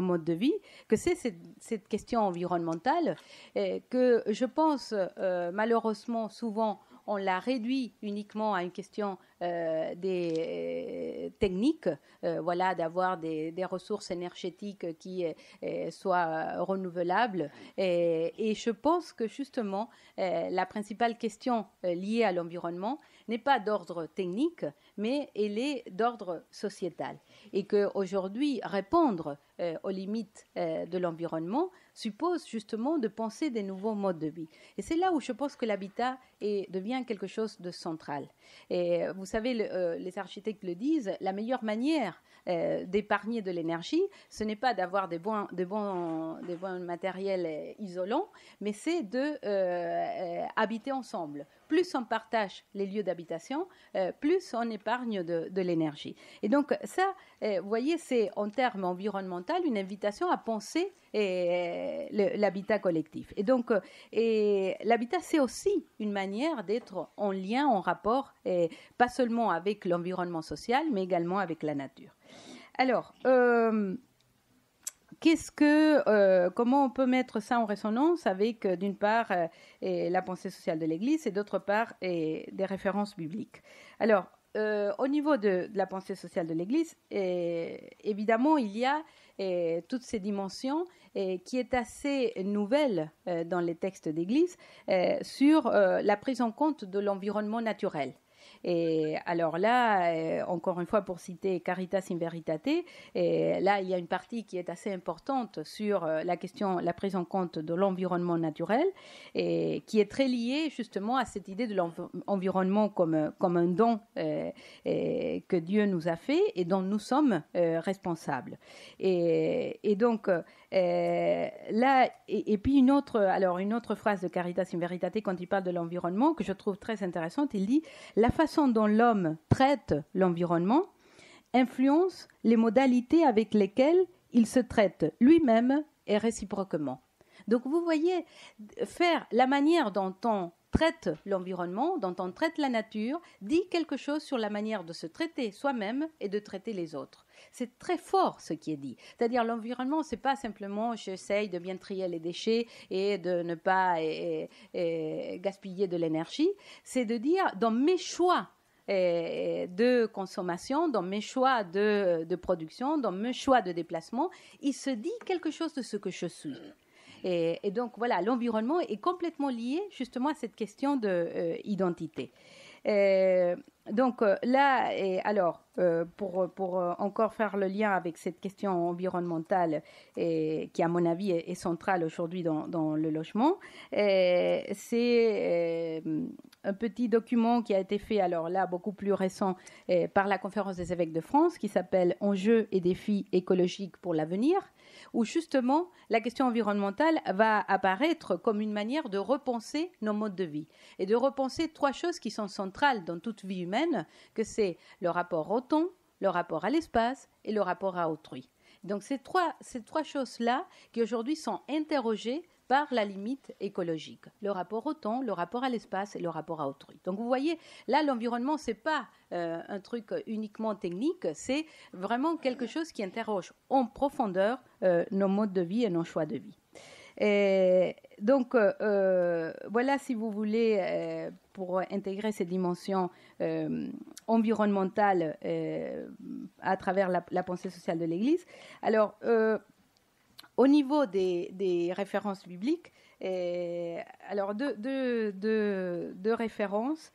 modes de vie, que c'est cette, question environnementale eh, que je pense euh, malheureusement souvent on l'a réduit uniquement à une question euh, des euh, techniques, euh, voilà, d'avoir des, ressources énergétiques qui euh, soient renouvelables. Et, je pense que justement, la principale question liée à l'environnement n'est pas d'ordre technique, mais elle est d'ordre sociétal. Et qu'aujourd'hui, répondre aux limites de l'environnement suppose justement de penser des nouveaux modes de vie. Et c'est là où je pense que l'habitat et devient quelque chose de central. Et euh, vous savez, euh, les architectes le disent, la meilleure manière euh, d'épargner de l'énergie, ce n'est pas d'avoir des bons, des, bons, des bons matériels isolants, mais c'est de habiter ensemble. Plus on partage les lieux d'habitation, plus on épargne de, de l'énergie. Et donc ça, vous voyez, c'est en termes environnementaux une invitation à penser l'habitat collectif. Et donc, l'habitat, c'est aussi une manière d'être en lien, en rapport, et pas seulement avec l'environnement social, mais également avec la nature. Alors, euh, ce que, euh, comment on peut mettre ça en résonance avec, euh, d'une part, la pensée sociale de l'Église et d'autre part, des références bibliques Alors, euh, au niveau de, la pensée sociale de l'Église, eh, évidemment, il y a eh, toutes ces dimensions eh, qui est assez nouvelle euh, dans les textes d'Église sur euh, la prise en compte de l'environnement naturel. Et alors là, euh, encore une fois, pour citer Caritas in Veritate, euh, là, il y a une partie qui est assez importante sur euh, la question, la prise en compte de l'environnement naturel, et qui est très liée justement à cette idée de l'environnement comme, un don que Dieu nous a fait et dont nous sommes responsables. et donc, euh, là, et, puis une autre, alors une autre phrase de Caritas in Veritate quand il parle de l'environnement que je trouve très intéressante. Il dit la façon dont l'homme traite l'environnement influence les modalités avec lesquelles il se traite lui-même et réciproquement. Donc vous voyez, faire la manière dont on traite l'environnement, dont on traite la nature, dit quelque chose sur la manière de se traiter soi-même et de traiter les autres. C'est très fort ce qui est dit. C'est-à-dire l'environnement, n'est pas simplement j'essaye de bien trier les déchets et de ne pas gaspiller de l'énergie. C'est de dire dans mes choix eh, de consommation, dans mes choix de, production, dans mes choix de déplacement, il se dit quelque chose de ce que je suis. Et, donc voilà, l'environnement est complètement lié justement à cette question d'identité. Euh, donc euh, là, et alors, euh, pour, encore faire le lien avec cette question environnementale et, qui, à mon avis, est, centrale aujourd'hui dans, le logement, c'est un petit document qui a été fait, alors là, beaucoup plus récent, par la Conférence des évêques de France, qui s'appelle Enjeux et défis écologiques pour l'avenir, où justement la question environnementale va apparaître comme une manière de repenser nos modes de vie et de repenser trois choses qui sont centrales dans toute vie humaine, que c'est le rapport au temps, le rapport à l'espace et le rapport à autrui. Donc ces trois, ces trois choses-là qui aujourd'hui sont interrogées par la limite écologique. Le rapport au temps, le rapport à l'espace et le rapport à autrui. Donc vous voyez, là, l'environnement, c'est pas euh, un truc uniquement technique, c'est vraiment quelque chose qui interroge en profondeur euh, nos modes de vie et nos choix de vie. Et donc, euh, voilà, si vous voulez, pour intégrer ces dimensions environnementales à travers la, la, pensée sociale de l'Église. Alors, au niveau des, références bibliques, alors deux références.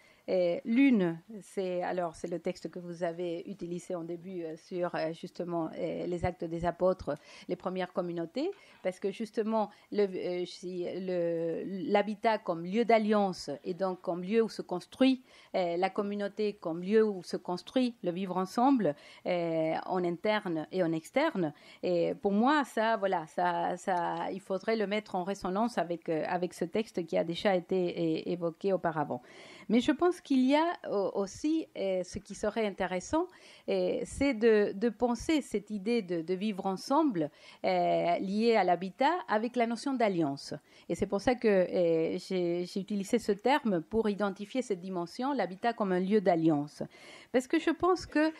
L'une, c'est alors c'est le texte que vous avez utilisé en début euh, sur euh, justement euh, les actes des apôtres, les premières communautés, parce que justement l'habitat comme lieu d'alliance et donc comme lieu où se construit la communauté, comme lieu où se construit le vivre ensemble en interne et en externe. Et pour moi, ça, voilà, ça, ça, il faudrait le mettre en résonance avec avec ce texte qui a déjà été évoqué auparavant. Mais je pense qu'il y a euh, aussi euh, ce qui serait intéressant, euh, c'est de, penser cette idée de, vivre ensemble liée à l'habitat avec la notion d'alliance. Et c'est pour ça que j'ai utilisé ce terme pour identifier cette dimension, l'habitat comme un lieu d'alliance. Parce que je pense que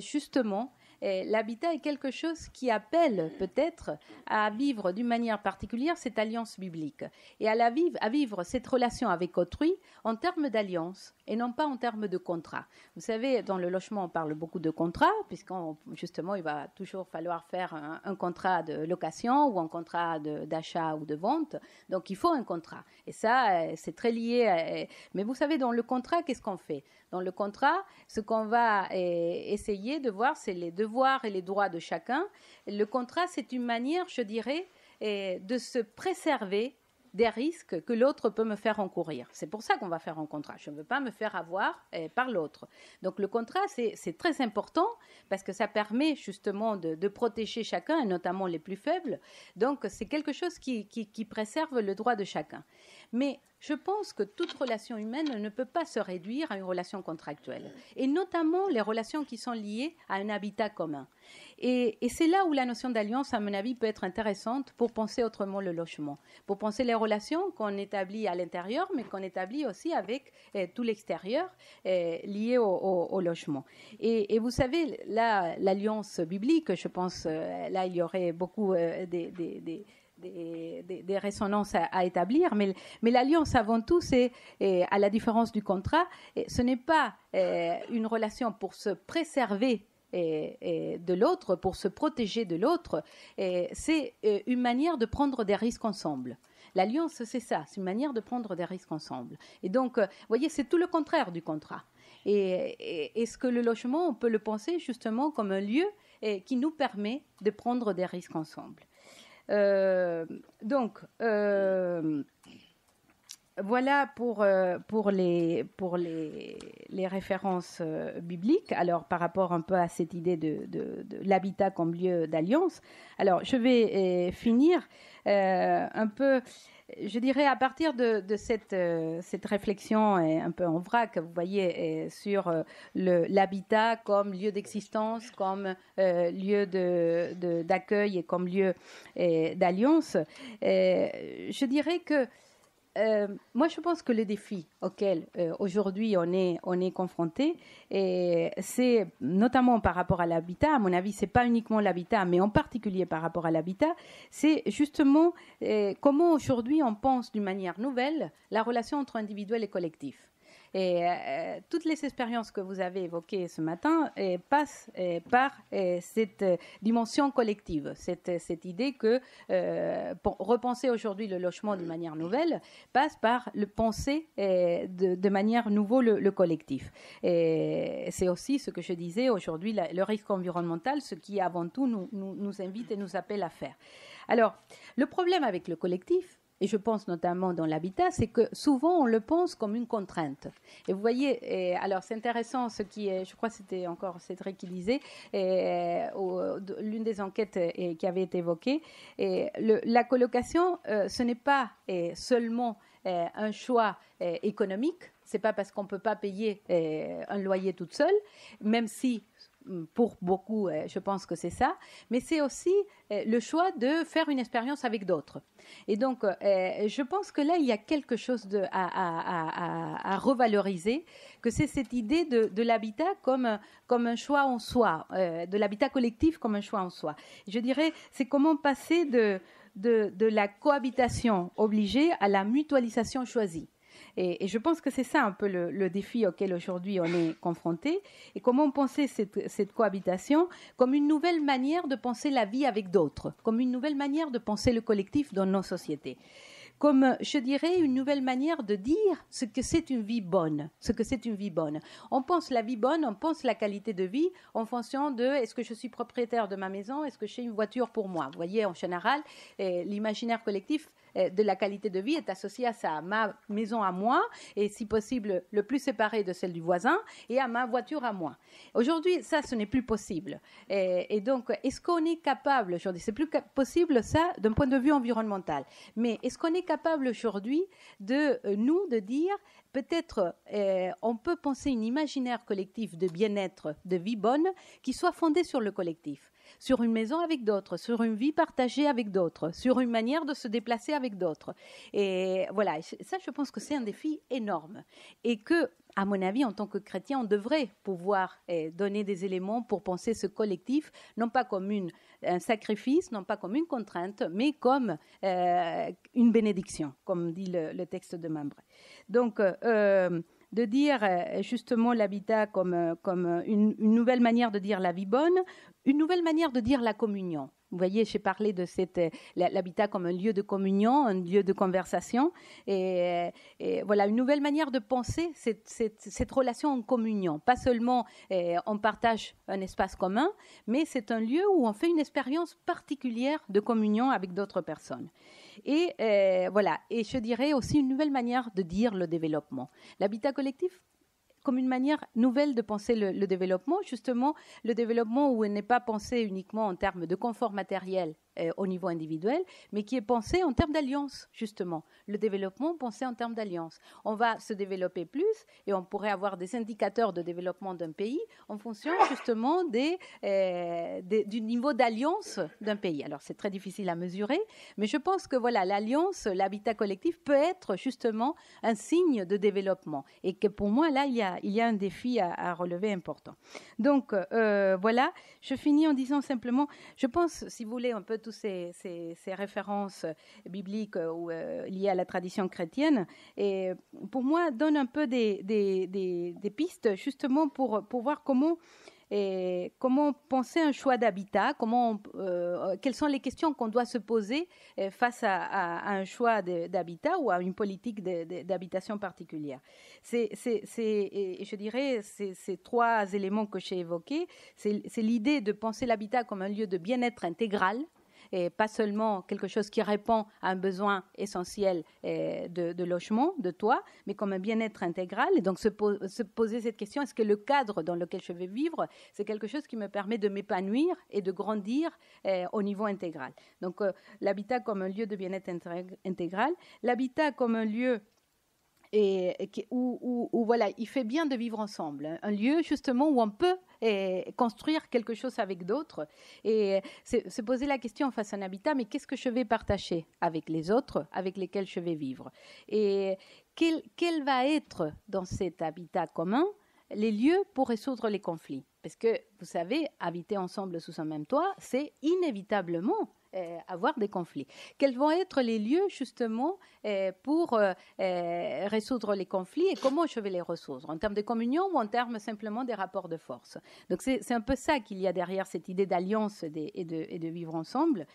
justement, l'habitat est quelque chose qui appelle peut-être à vivre d'une manière particulière cette alliance biblique et à, la vivre, à vivre cette relation avec autrui en termes d'alliance et non pas en termes de contrat. Vous savez, dans le logement, on parle beaucoup de contrat, puisqu'il justement, il va toujours falloir faire un, contrat de location ou un contrat d'achat ou de vente. Donc, il faut un contrat. Et ça, euh, c'est très lié. mais vous savez, dans le contrat, qu'est-ce qu'on fait dans le contrat. Ce qu'on va euh, essayer de voir, c'est les devoirs et les droits de chacun. Le contrat, c'est une manière, je dirais, euh, de se préserver des risques que l'autre peut me faire encourir. C'est pour ça qu'on va faire un contrat. Je ne veux pas me faire avoir euh, par l'autre. Donc le contrat, c'est très important parce que ça permet justement de, protéger chacun, et notamment les plus faibles. Donc c'est quelque chose qui, qui préserve le droit de chacun. Mais je pense que toute relation humaine ne peut pas se réduire à une relation contractuelle, et notamment les relations qui sont liées à un habitat commun. Et, c'est là où la notion d'alliance, à mon avis, peut être intéressante pour penser autrement le logement, pour penser les relations qu'on établit à l'intérieur, mais qu'on établit aussi avec eh, tout l'extérieur eh, lié au, logement. Et, vous savez, là, l'alliance biblique, je pense, euh, là, il y aurait beaucoup euh, des des, résonances à, établir, mais, l'alliance avant tout, c'est, eh, à la différence du contrat, eh, ce n'est pas eh, une relation pour se préserver de l'autre, pour se protéger de l'autre, c'est une manière de prendre des risques ensemble. L'alliance, c'est ça, c'est une manière de prendre des risques ensemble. Et donc, euh, vous voyez, c'est tout le contraire du contrat. et est-ce que le logement, on peut le penser justement comme un lieu qui nous permet de prendre des risques ensemble euh, donc, euh, voilà pour, euh, pour, les, pour les, les références bibliques. Alors, par rapport un peu à cette idée de, de, l'habitat comme lieu d'alliance. Alors, je vais finir un peu je dirais à partir de, euh, cette, réflexion un peu en vrac, vous voyez, sur euh, l'habitat comme lieu d'existence, comme euh, lieu d'accueil de, et comme lieu d'alliance, je dirais que euh, moi, je pense que le défi auquel euh, aujourd'hui on est, confronté, c'est notamment par rapport à l'habitat, à mon avis, n'est pas uniquement l'habitat, mais en particulier par rapport à l'habitat, c'est justement euh, comment aujourd'hui on pense d'une manière nouvelle la relation entre individuel et collectif. Et euh, euh, toutes les expériences que vous avez évoquées ce matin euh, passent par cette dimension collective, cette, idée que repenser aujourd'hui le logement d'une manière nouvelle passe par le penser de, manière nouveau le, collectif. Et c'est aussi ce que je disais aujourd'hui, le risque environnemental, ce qui avant tout nous invite et nous appelle à faire. Alors, le problème avec le collectif, et je pense notamment dans l'habitat, c'est que souvent on le pense comme une contrainte. Et vous voyez, alors c'est intéressant ce qui est, je crois que c'était encore Cédric qui disait, euh, l'une des enquêtes qui avait été évoquée, et la colocation, euh, ce n'est pas seulement euh, un choix économique, économique, c'est pas parce qu'on ne peut pas payer un loyer toute seule, même si pour beaucoup, euh, je pense que c'est ça, mais c'est aussi euh, le choix de faire une expérience avec d'autres. Et donc, euh, je pense que là, il y a quelque chose à, revaloriser, que c'est cette idée de, l'habitat comme, comme un choix en soi, de l'habitat collectif comme un choix en soi. Je dirais, c'est comment passer de, de la cohabitation obligée à la mutualisation choisie. Et, je pense que c'est ça un peu le, défi auquel aujourd'hui on est confronté. Et comment penser cette, cette cohabitation comme une nouvelle manière de penser la vie avec d'autres, comme une nouvelle manière de penser le collectif dans nos sociétés comme, je dirais, une nouvelle manière de dire ce que c'est une vie bonne, ce que c'est une vie bonne. On pense la vie bonne, on pense la qualité de vie en fonction de est-ce que je suis propriétaire de ma maison, est-ce que j'ai une voiture pour moi. Vous voyez, en général, eh, l'imaginaire collectif euh, de la qualité de vie est associée à ça, ma maison à moi, et si possible le plus séparée de celle du voisin, et à ma voiture à moi. Aujourd'hui, ça, ce n'est plus possible. Euh, et, donc, est-ce qu'on est capable aujourd'hui, c'est plus possible ça d'un point de vue environnemental, mais est-ce qu'on est capable aujourd'hui de euh, nous, de dire, peut-être on peut penser un imaginaire collectif de bien-être, de vie bonne, qui soit fondé sur le collectif sur une maison avec d'autres, sur une vie partagée avec d'autres, sur une manière de se déplacer avec d'autres. Et voilà, ça, je pense que c'est un défi énorme. Et que, à mon avis, en tant que chrétien, on devrait pouvoir eh, donner des éléments pour penser ce collectif, non pas comme un sacrifice, non pas comme une contrainte, mais comme euh, une bénédiction, comme dit le, texte de Mambre. Donc, euh, de dire euh, justement l'habitat comme, euh, euh, une, nouvelle manière de dire la vie bonne, une nouvelle manière de dire la communion. Vous voyez, j'ai parlé de cette euh, l'habitat comme un lieu de communion, un lieu de conversation, et, euh, voilà une nouvelle manière de penser cette, cette, relation en communion. Pas seulement euh, on partage un espace commun, mais c'est un lieu où on fait une expérience particulière de communion avec d'autres personnes. Et voilà, et je dirais aussi une nouvelle manière de dire le développement. L'habitat collectif comme une manière nouvelle de penser le, développement, justement, le développement où elle n'est pas pensé uniquement en termes de confort matériel euh, au niveau individuel, mais qui est pensé en termes d'alliance, justement. Le développement pensé en termes d'alliance. On va se développer plus et on pourrait avoir des indicateurs de développement d'un pays en fonction, justement, euh, des, du niveau d'alliance d'un pays. Alors, c'est très difficile à mesurer, mais je pense que voilà, l'alliance, l'habitat collectif peut être justement un signe de développement et que pour moi, là, il y a, il y a un défi à, relever important. Donc, euh, voilà, je finis en disant simplement, je pense, si vous voulez, un peu ces, références euh, bibliques euh, ou euh, liées à la tradition chrétienne, et pour moi donne un peu des, pistes justement pour, voir comment et comment penser un choix d'habitat, comment, quelles sont les questions qu'on doit se poser face à, un choix d'habitat ou à une politique d'habitation particulière. C'est, je dirais, ces trois éléments que j'ai évoqués, c'est l'idée de penser l'habitat comme un lieu de bien-être intégral, et pas seulement quelque chose qui répond à un besoin essentiel euh, de, logement, de toit, mais comme un bien-être intégral. Et donc se poser cette question, est-ce que le cadre dans lequel je vais vivre, c'est quelque chose qui me permet de m'épanouir et de grandir euh, au niveau intégral. Donc euh, l'habitat comme un lieu de bien-être intégral, l'habitat comme un lieu et, où, voilà, il fait bien de vivre ensemble, hein. un lieu justement où on peut eh, construire quelque chose avec d'autres et se poser la question face à un habitat, mais qu'est-ce que je vais partager avec les autres, avec lesquels je vais vivre Et quel, quel va être dans cet habitat commun les lieux pour résoudre les conflits parce que, vous savez, habiter ensemble sous un même toit, c'est inévitablement euh, avoir des conflits. Quels vont être les lieux justement euh, pour euh, résoudre les conflits et comment je vais les résoudre En termes de communion ou en termes simplement des rapports de force Donc c'est un peu ça qu'il y a derrière cette idée d'alliance et, de, vivre ensemble.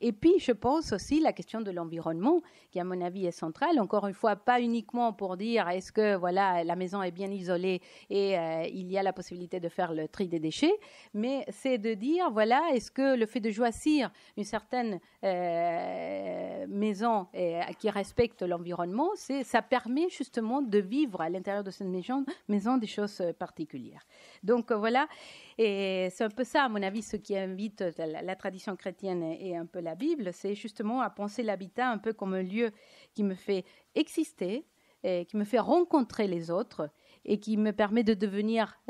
Et puis je pense aussi la question de l'environnement qui à mon avis est centrale. Encore une fois, pas uniquement pour dire est-ce que voilà la maison est bien isolée et il y a la possibilité de faire le tri des déchets, mais c'est de dire voilà est-ce que le fait de choisir une certaine certaines euh, maisons euh, qui respectent l'environnement, ça permet justement de vivre à l'intérieur de cette maison, des choses euh, particulières. Donc voilà, et c'est un peu ça, à mon avis, ce qui invite la, tradition chrétienne et un peu la Bible, c'est justement à penser l'habitat un peu comme un lieu qui me fait exister, qui me fait rencontrer les autres et qui me permet de devenir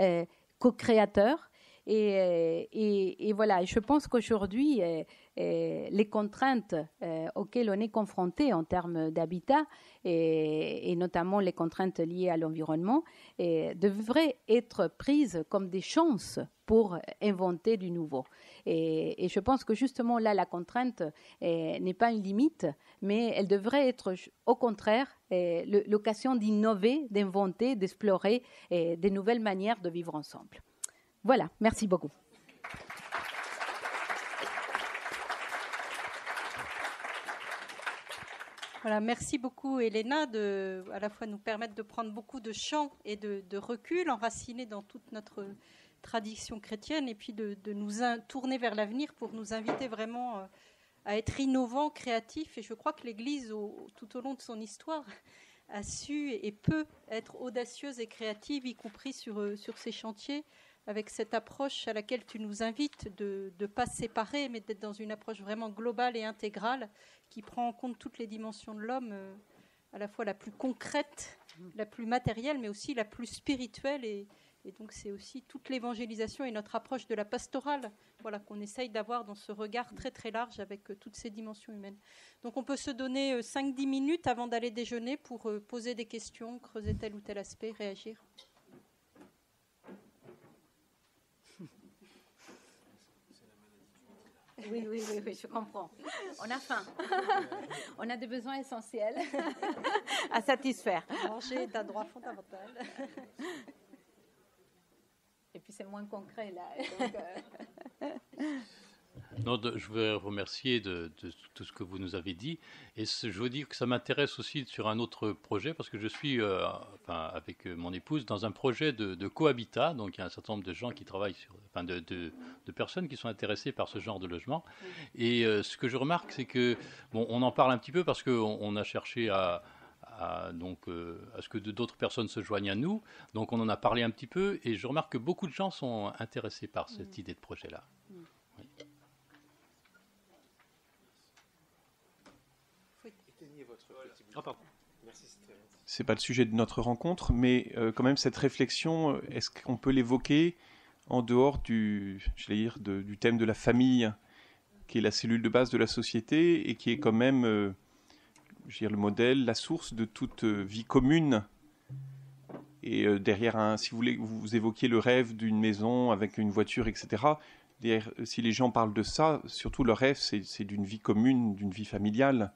co-créateur euh, et, voilà, je pense qu'aujourd'hui, euh, euh, les contraintes auxquelles on est confronté en termes d'habitat, et, notamment les contraintes liées à l'environnement, devraient être prises comme des chances pour inventer du nouveau. Et, je pense que justement là, la contrainte n'est pas une limite, mais elle devrait être au contraire l'occasion d'innover, d'inventer, d'explorer des nouvelles manières de vivre ensemble. Voilà, merci beaucoup. Voilà, merci beaucoup Elena de à la fois nous permettre de prendre beaucoup de champ et de, recul, enracinés dans toute notre tradition chrétienne, et puis de, nous tourner vers l'avenir pour nous inviter vraiment euh, à être innovants, créatifs. Et je crois que l'Église, tout au long de son histoire, a su et peut être audacieuse et créative, y compris sur, euh, sur ces chantiers avec cette approche à laquelle tu nous invites de ne pas séparer, mais d'être dans une approche vraiment globale et intégrale qui prend en compte toutes les dimensions de l'homme, euh, à la fois la plus concrète, la plus matérielle, mais aussi la plus spirituelle. Et, donc c'est aussi toute l'évangélisation et notre approche de la pastorale voilà, qu'on essaye d'avoir dans ce regard très très large avec euh, toutes ces dimensions humaines. Donc on peut se donner 5-10 euh, minutes avant d'aller déjeuner pour poser des questions, creuser tel ou tel aspect, réagir. Oui, oui, oui, je comprends. On a faim. <laughs> On a des besoins essentiels à satisfaire. Manger est un droit fondamental. Et puis c'est moins concret là. Euh, <laughs> je voudrais vous remercier de, tout ce que vous nous avez dit. Et je veux dire que ça m'intéresse aussi sur un autre projet, parce que je suis, euh, avec euh, mon épouse, dans un projet de, cohabitat. Donc, il y a un certain nombre de gens qui travaillent enfin, de, personnes qui sont intéressées par ce genre de logement. Et euh, ce que je remarque, c'est que, on en parle un petit peu parce qu'on a cherché à, à ce que d'autres personnes se joignent à nous. Donc on en a parlé un petit peu et je remarque que beaucoup de gens sont intéressés par cette mm. idée de projet-là. Ah, c'est pas le sujet de notre rencontre, mais euh, quand même cette réflexion, euh, est-ce qu'on peut l'évoquer en dehors du, je dire, du thème de la famille, qui est la cellule de base de la société et qui est quand même, euh, dire, le modèle, la source de toute vie commune. Et derrière un, si vous voulez, vous évoquiez le rêve d'une maison avec une voiture, etc. si les gens parlent de ça, surtout leur rêve, c'est d'une vie commune, d'une vie familiale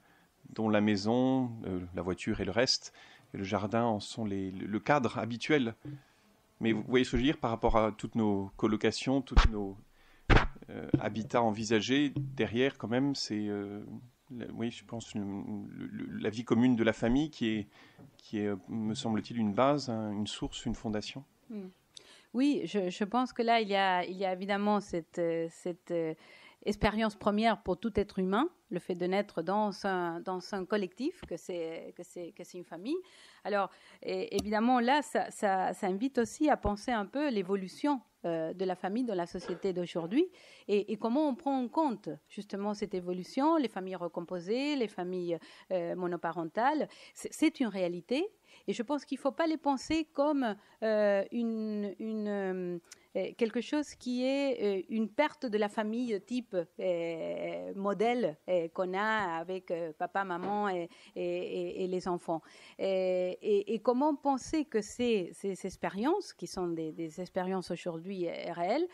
dont la maison, euh, la voiture et le reste, et le jardin en sont le cadre habituel. Mais vous voyez ce que je veux dire par rapport à toutes nos colocations, tous nos euh, habitats envisagés, derrière quand même, c'est, euh, oui, je pense, la vie commune de la famille qui est, qui est me semble-t-il, une base, hein, une source, une fondation. Hmm. Oui, je, pense que là, il y a, il y a évidemment cette... cette expérience première pour tout être humain, le fait de naître dans un, dans un collectif, que c'est, une famille. Alors, évidemment, là, ça, ça, invite aussi à penser un peu l'évolution euh, de la famille dans la société d'aujourd'hui et, comment on prend en compte justement cette évolution, les familles recomposées, les familles euh, monoparentales. C'est, une réalité et je pense qu'il ne faut pas les penser comme euh, euh, euh, quelque chose qui est une perte de la famille type modèle qu'on a avec papa, maman et, les enfants. Et, comment penser que ces, expériences, qui sont des, expériences aujourd'hui réelles,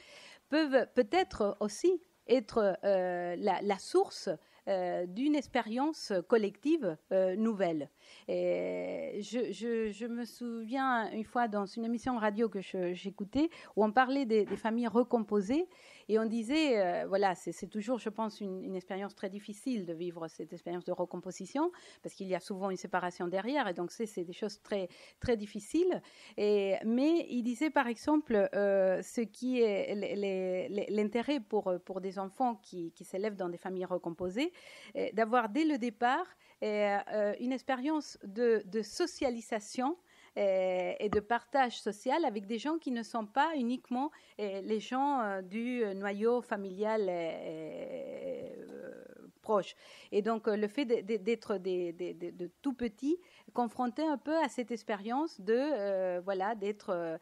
peuvent peut-être aussi être la, source d'une expérience collective nouvelle. Et je, me souviens une fois dans une émission radio que j'écoutais où on parlait des, familles recomposées et on disait, euh, voilà, c'est toujours, je pense, une, expérience très difficile de vivre cette expérience de recomposition parce qu'il y a souvent une séparation derrière et donc c'est des choses très, très difficiles. mais il disait, par exemple, euh, ce qui est l'intérêt pour, des enfants qui, qui s'élèvent dans des familles recomposées, euh, d'avoir dès le départ euh, une expérience de, socialisation euh, et de partage social avec des gens qui ne sont pas uniquement euh, les gens du noyau familial proche. Et donc, euh, le fait d'être de, tout petit, confronté un peu à cette expérience de, euh, voilà, d'être euh,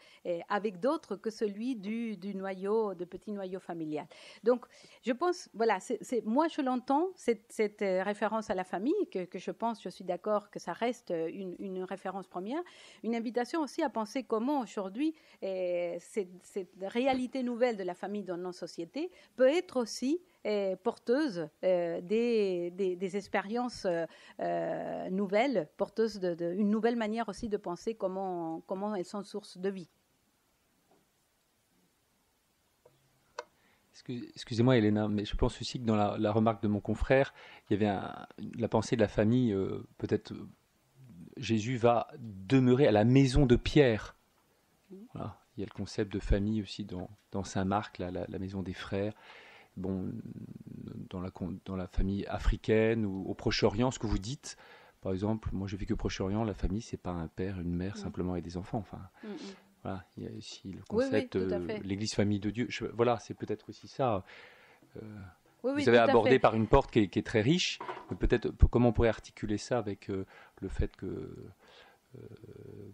avec d'autres que celui du, du, noyau, de petit noyau familial. Donc, je pense, voilà, c'est moi, je l'entends, cette, référence à la famille, que, que je pense, je suis d'accord que ça reste une, une, référence première, une invitation aussi à penser comment aujourd'hui cette réalité nouvelle de la famille dans nos sociétés peut être aussi euh, porteuse euh, des, des, expériences euh, nouvelles, porteuse d'une nouvelle manière aussi de penser comment, comment elles sont source de vie. Excusez-moi, Elena, mais je pense aussi que dans la, remarque de mon confrère, il y avait la pensée de la famille, peut-être Jésus va demeurer à la maison de Pierre. Voilà. Il y a le concept de famille aussi dans, dans Saint Marc, la, maison des frères bon, dans, la, dans la famille africaine ou au Proche-Orient, ce que vous dites, par exemple, moi j'ai vécu au Proche-Orient, la famille, c'est pas un père, une mère mm. simplement et des enfants. Enfin, mm, mm. voilà, il y a aussi le concept, de euh, l'église famille de Dieu. voilà, c'est peut-être aussi ça. Euh, vous avez abordé par une porte qui est, très riche, mais peut-être comment on pourrait articuler ça avec euh, le fait que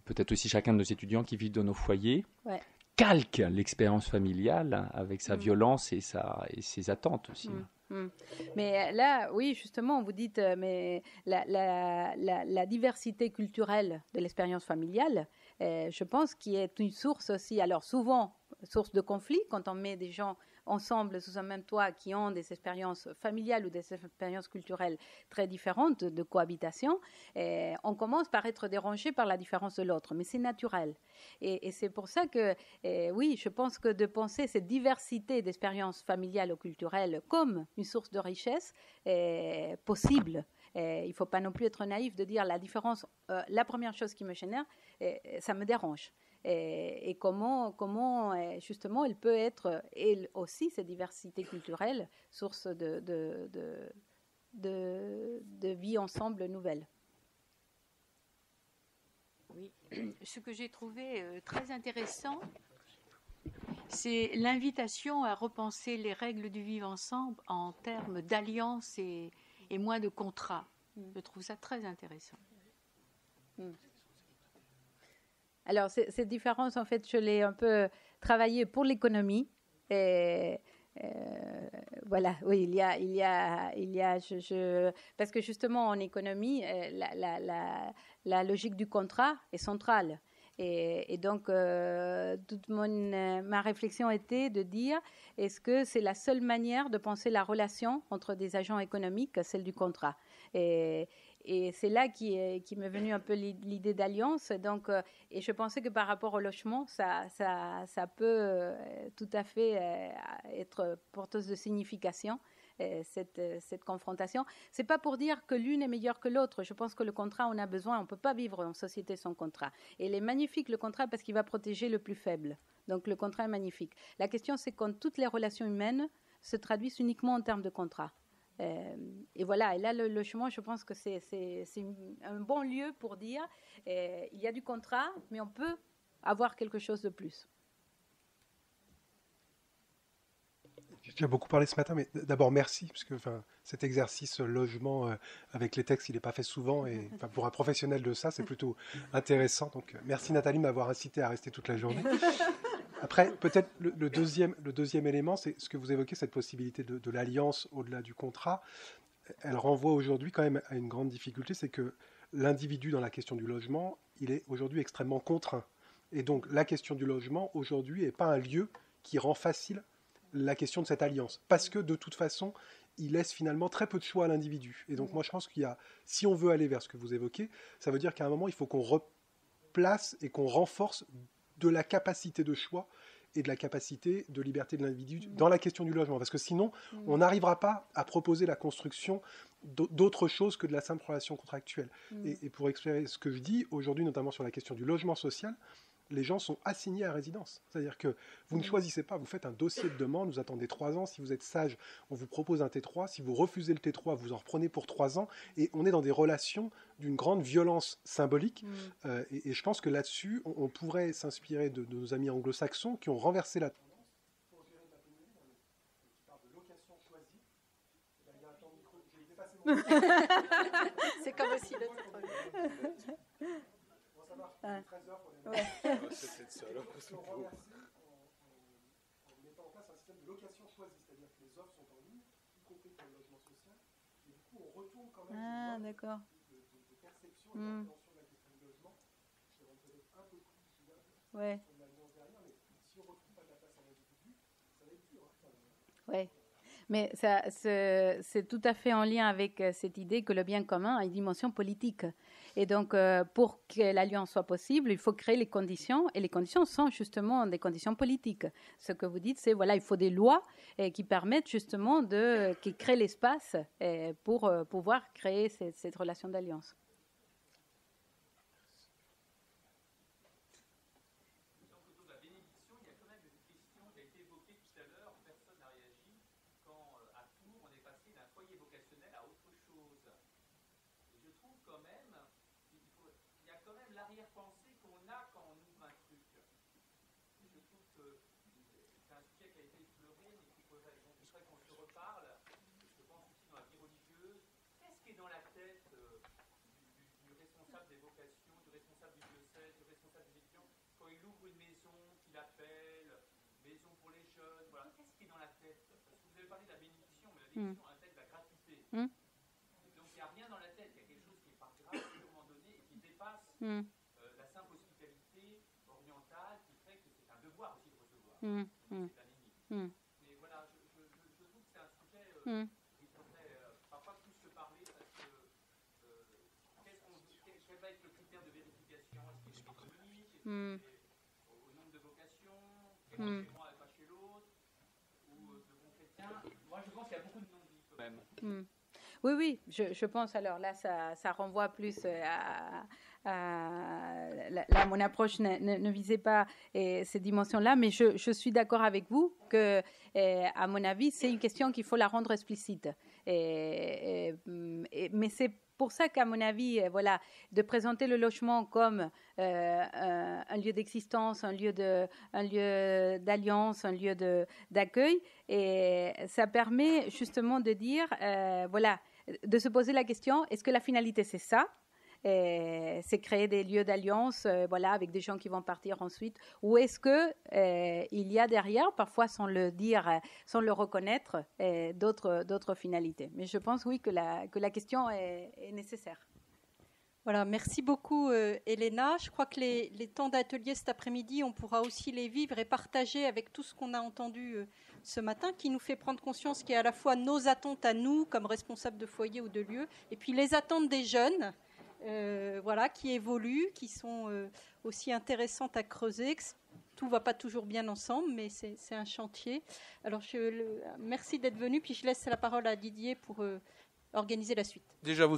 peut-être aussi chacun de nos étudiants qui vit dans nos foyers. Ouais calque l'expérience familiale avec sa mm. violence et, sa, et ses attentes aussi. Mm, mm. Mais euh, là, oui, justement, vous dites, euh, mais la, diversité culturelle de l'expérience familiale, euh, je pense, qui est une source aussi, alors souvent source de conflit, quand on met des gens ensemble sous un même toit, qui ont des expériences familiales ou des expériences culturelles très différentes de cohabitation, eh, on commence par être dérangé par la différence de l'autre. Mais c'est naturel. Et, c'est pour ça que, eh, oui, je pense que de penser cette diversité d'expériences familiales ou culturelles comme une source de richesse est eh, possible. il ne faut pas non plus être naïf de dire la différence. Euh, la première chose qui me génère, ça me dérange et, comment, comment euh, justement elle peut être, elle aussi, cette diversité culturelle, source de, de, vie ensemble nouvelle. Oui, <clears throat> ce que j'ai trouvé euh, très intéressant, c'est l'invitation à repenser les règles du vivre ensemble en termes d'alliance et, moins de contrat. Mm. Je trouve ça très intéressant. Mm. Alors, cette différence en fait, je l'ai un peu travaillé pour l'économie. Et, euh, voilà, oui, il y a, il y a, il y a, parce que justement en économie, euh, la, logique du contrat est centrale. Et, donc, euh, toute mon, ma réflexion était de dire, est-ce que c'est la seule manière de penser la relation entre des agents économiques, celle du contrat et, et c'est là qui, m'est venu un peu l'idée d'alliance. Euh, et je pensais que par rapport au logement, ça, peut euh, tout à fait euh, être porteuse de signification. Cette, cette, confrontation. n'est pas pour dire que l'une est meilleure que l'autre. Je pense que le contrat, on a besoin. On ne peut pas vivre en société sans contrat. Et il est magnifique le contrat parce qu'il va protéger le plus faible. Donc le contrat est magnifique. La question, c'est quand toutes les relations humaines se traduisent uniquement en termes de contrat. Euh, et voilà, et là, le, logement, je pense que c'est, un bon lieu pour dire, euh, il y a du contrat, mais on peut avoir quelque chose de plus. Tu as beaucoup parlé ce matin, mais d'abord merci, parce que cet exercice logement euh, avec les textes, il n'est pas fait souvent, et <laughs> pour un professionnel de ça, c'est plutôt intéressant. Donc merci Nathalie de m'avoir incité à rester toute la journée. <laughs> Après, peut-être le, deuxième, le deuxième élément, c'est ce que vous évoquez, cette possibilité de l'alliance au-delà du contrat. Elle renvoie aujourd'hui quand même à une grande difficulté, c'est que l'individu dans la question du logement, il est aujourd'hui extrêmement contraint. Et donc la question du logement aujourd'hui n'est pas un lieu qui rend facile la question de cette alliance. Parce que de toute façon, il laisse finalement très peu de choix à l'individu. Et donc moi je pense qu'il y a, si on veut aller vers ce que vous évoquez, ça veut dire qu'à un moment, il faut qu'on replace et qu'on renforce de la capacité de choix et de la capacité de liberté de l'individu mm. dans la question du logement. Parce que sinon, mm. on n'arrivera pas à proposer la construction d'autre chose que de la simple relation contractuelle. Mm. Et, pour expliquer ce que je dis, aujourd'hui, notamment sur la question du logement social, les gens sont assignés à résidence. C'est-à-dire que vous ne choisissez pas, vous faites un dossier de demande, vous attendez trois ans, si vous êtes sage, on vous propose un T3, si vous refusez le T3, vous en reprenez pour trois ans, et on est dans des relations d'une grande violence symbolique, euh, et, je pense que là-dessus, on, pourrait s'inspirer de, nos amis anglo-saxons qui ont renversé la C'est comme aussi le <laughs> <laughs> Ah, d'accord. ouais. ouais. Mais ça, c'est tout à fait en lien avec euh, cette idée que le bien commun a une dimension politique. Et donc, euh, pour que l'alliance soit possible, il faut créer les conditions, et les conditions sont justement des conditions politiques. Ce que vous dites, c'est voilà, il faut des lois euh, qui permettent justement de, qui l'espace euh, pour pouvoir créer cette relation d'alliance. responsable des vocations, du responsable du diocèse, du responsable des étudiants, quand il ouvre une maison, qu'il appelle maison pour les jeunes, voilà, qu'est-ce qui est dans la tête Parce que vous avez parlé de la bénédiction, mais la hmm. bénédiction mmh. a la de la gratuité. Hmm. Donc il n'y a rien dans la tête, il y a quelque chose qui est par grâce, moment donné, et qui dépasse hmm. euh, la simple hospitalité orientale, qui fait que c'est un devoir aussi de recevoir. Mais voilà, je, je, trouve que c'est un sujet. Euh, Hmm. Oui, oui, je, pense alors là, ça, ça renvoie plus euh, à, là, mon approche ne, ne, visait pas ces dimensions-là, mais je, suis d'accord avec vous que, euh, à mon avis, c'est une question qu'il faut la rendre explicite. et, hmm, mais c'est pour ça qu'à mon avis, euh, voilà, de présenter le logement comme euh, euh, un lieu d'existence, un lieu de, un lieu d'alliance, un lieu d'accueil, et ça permet justement de dire, voilà, de se poser la question est-ce que la finalité c'est ça euh, c'est créer des lieux d'alliance, euh, voilà, avec des gens qui vont partir ensuite. Ou est-ce que euh, il y a derrière, parfois sans le dire, sans le reconnaître, d'autres d'autres finalités. Mais je pense oui que la que la question est, nécessaire. Voilà, merci beaucoup Elena. Je crois que les, temps d'atelier cet après-midi, on pourra aussi les vivre et partager avec tout ce qu'on a entendu ce matin, qui nous fait prendre conscience qu'il y a à la fois nos attentes à nous, comme responsables de foyer ou de lieu, et puis les attentes des jeunes, euh, voilà, qui évoluent, qui sont euh, aussi intéressantes à creuser. Tout va pas toujours bien ensemble, mais c'est un chantier. Alors, je, merci d'être venu, puis je laisse la parole à Didier pour euh, organiser la suite. Déjà, vous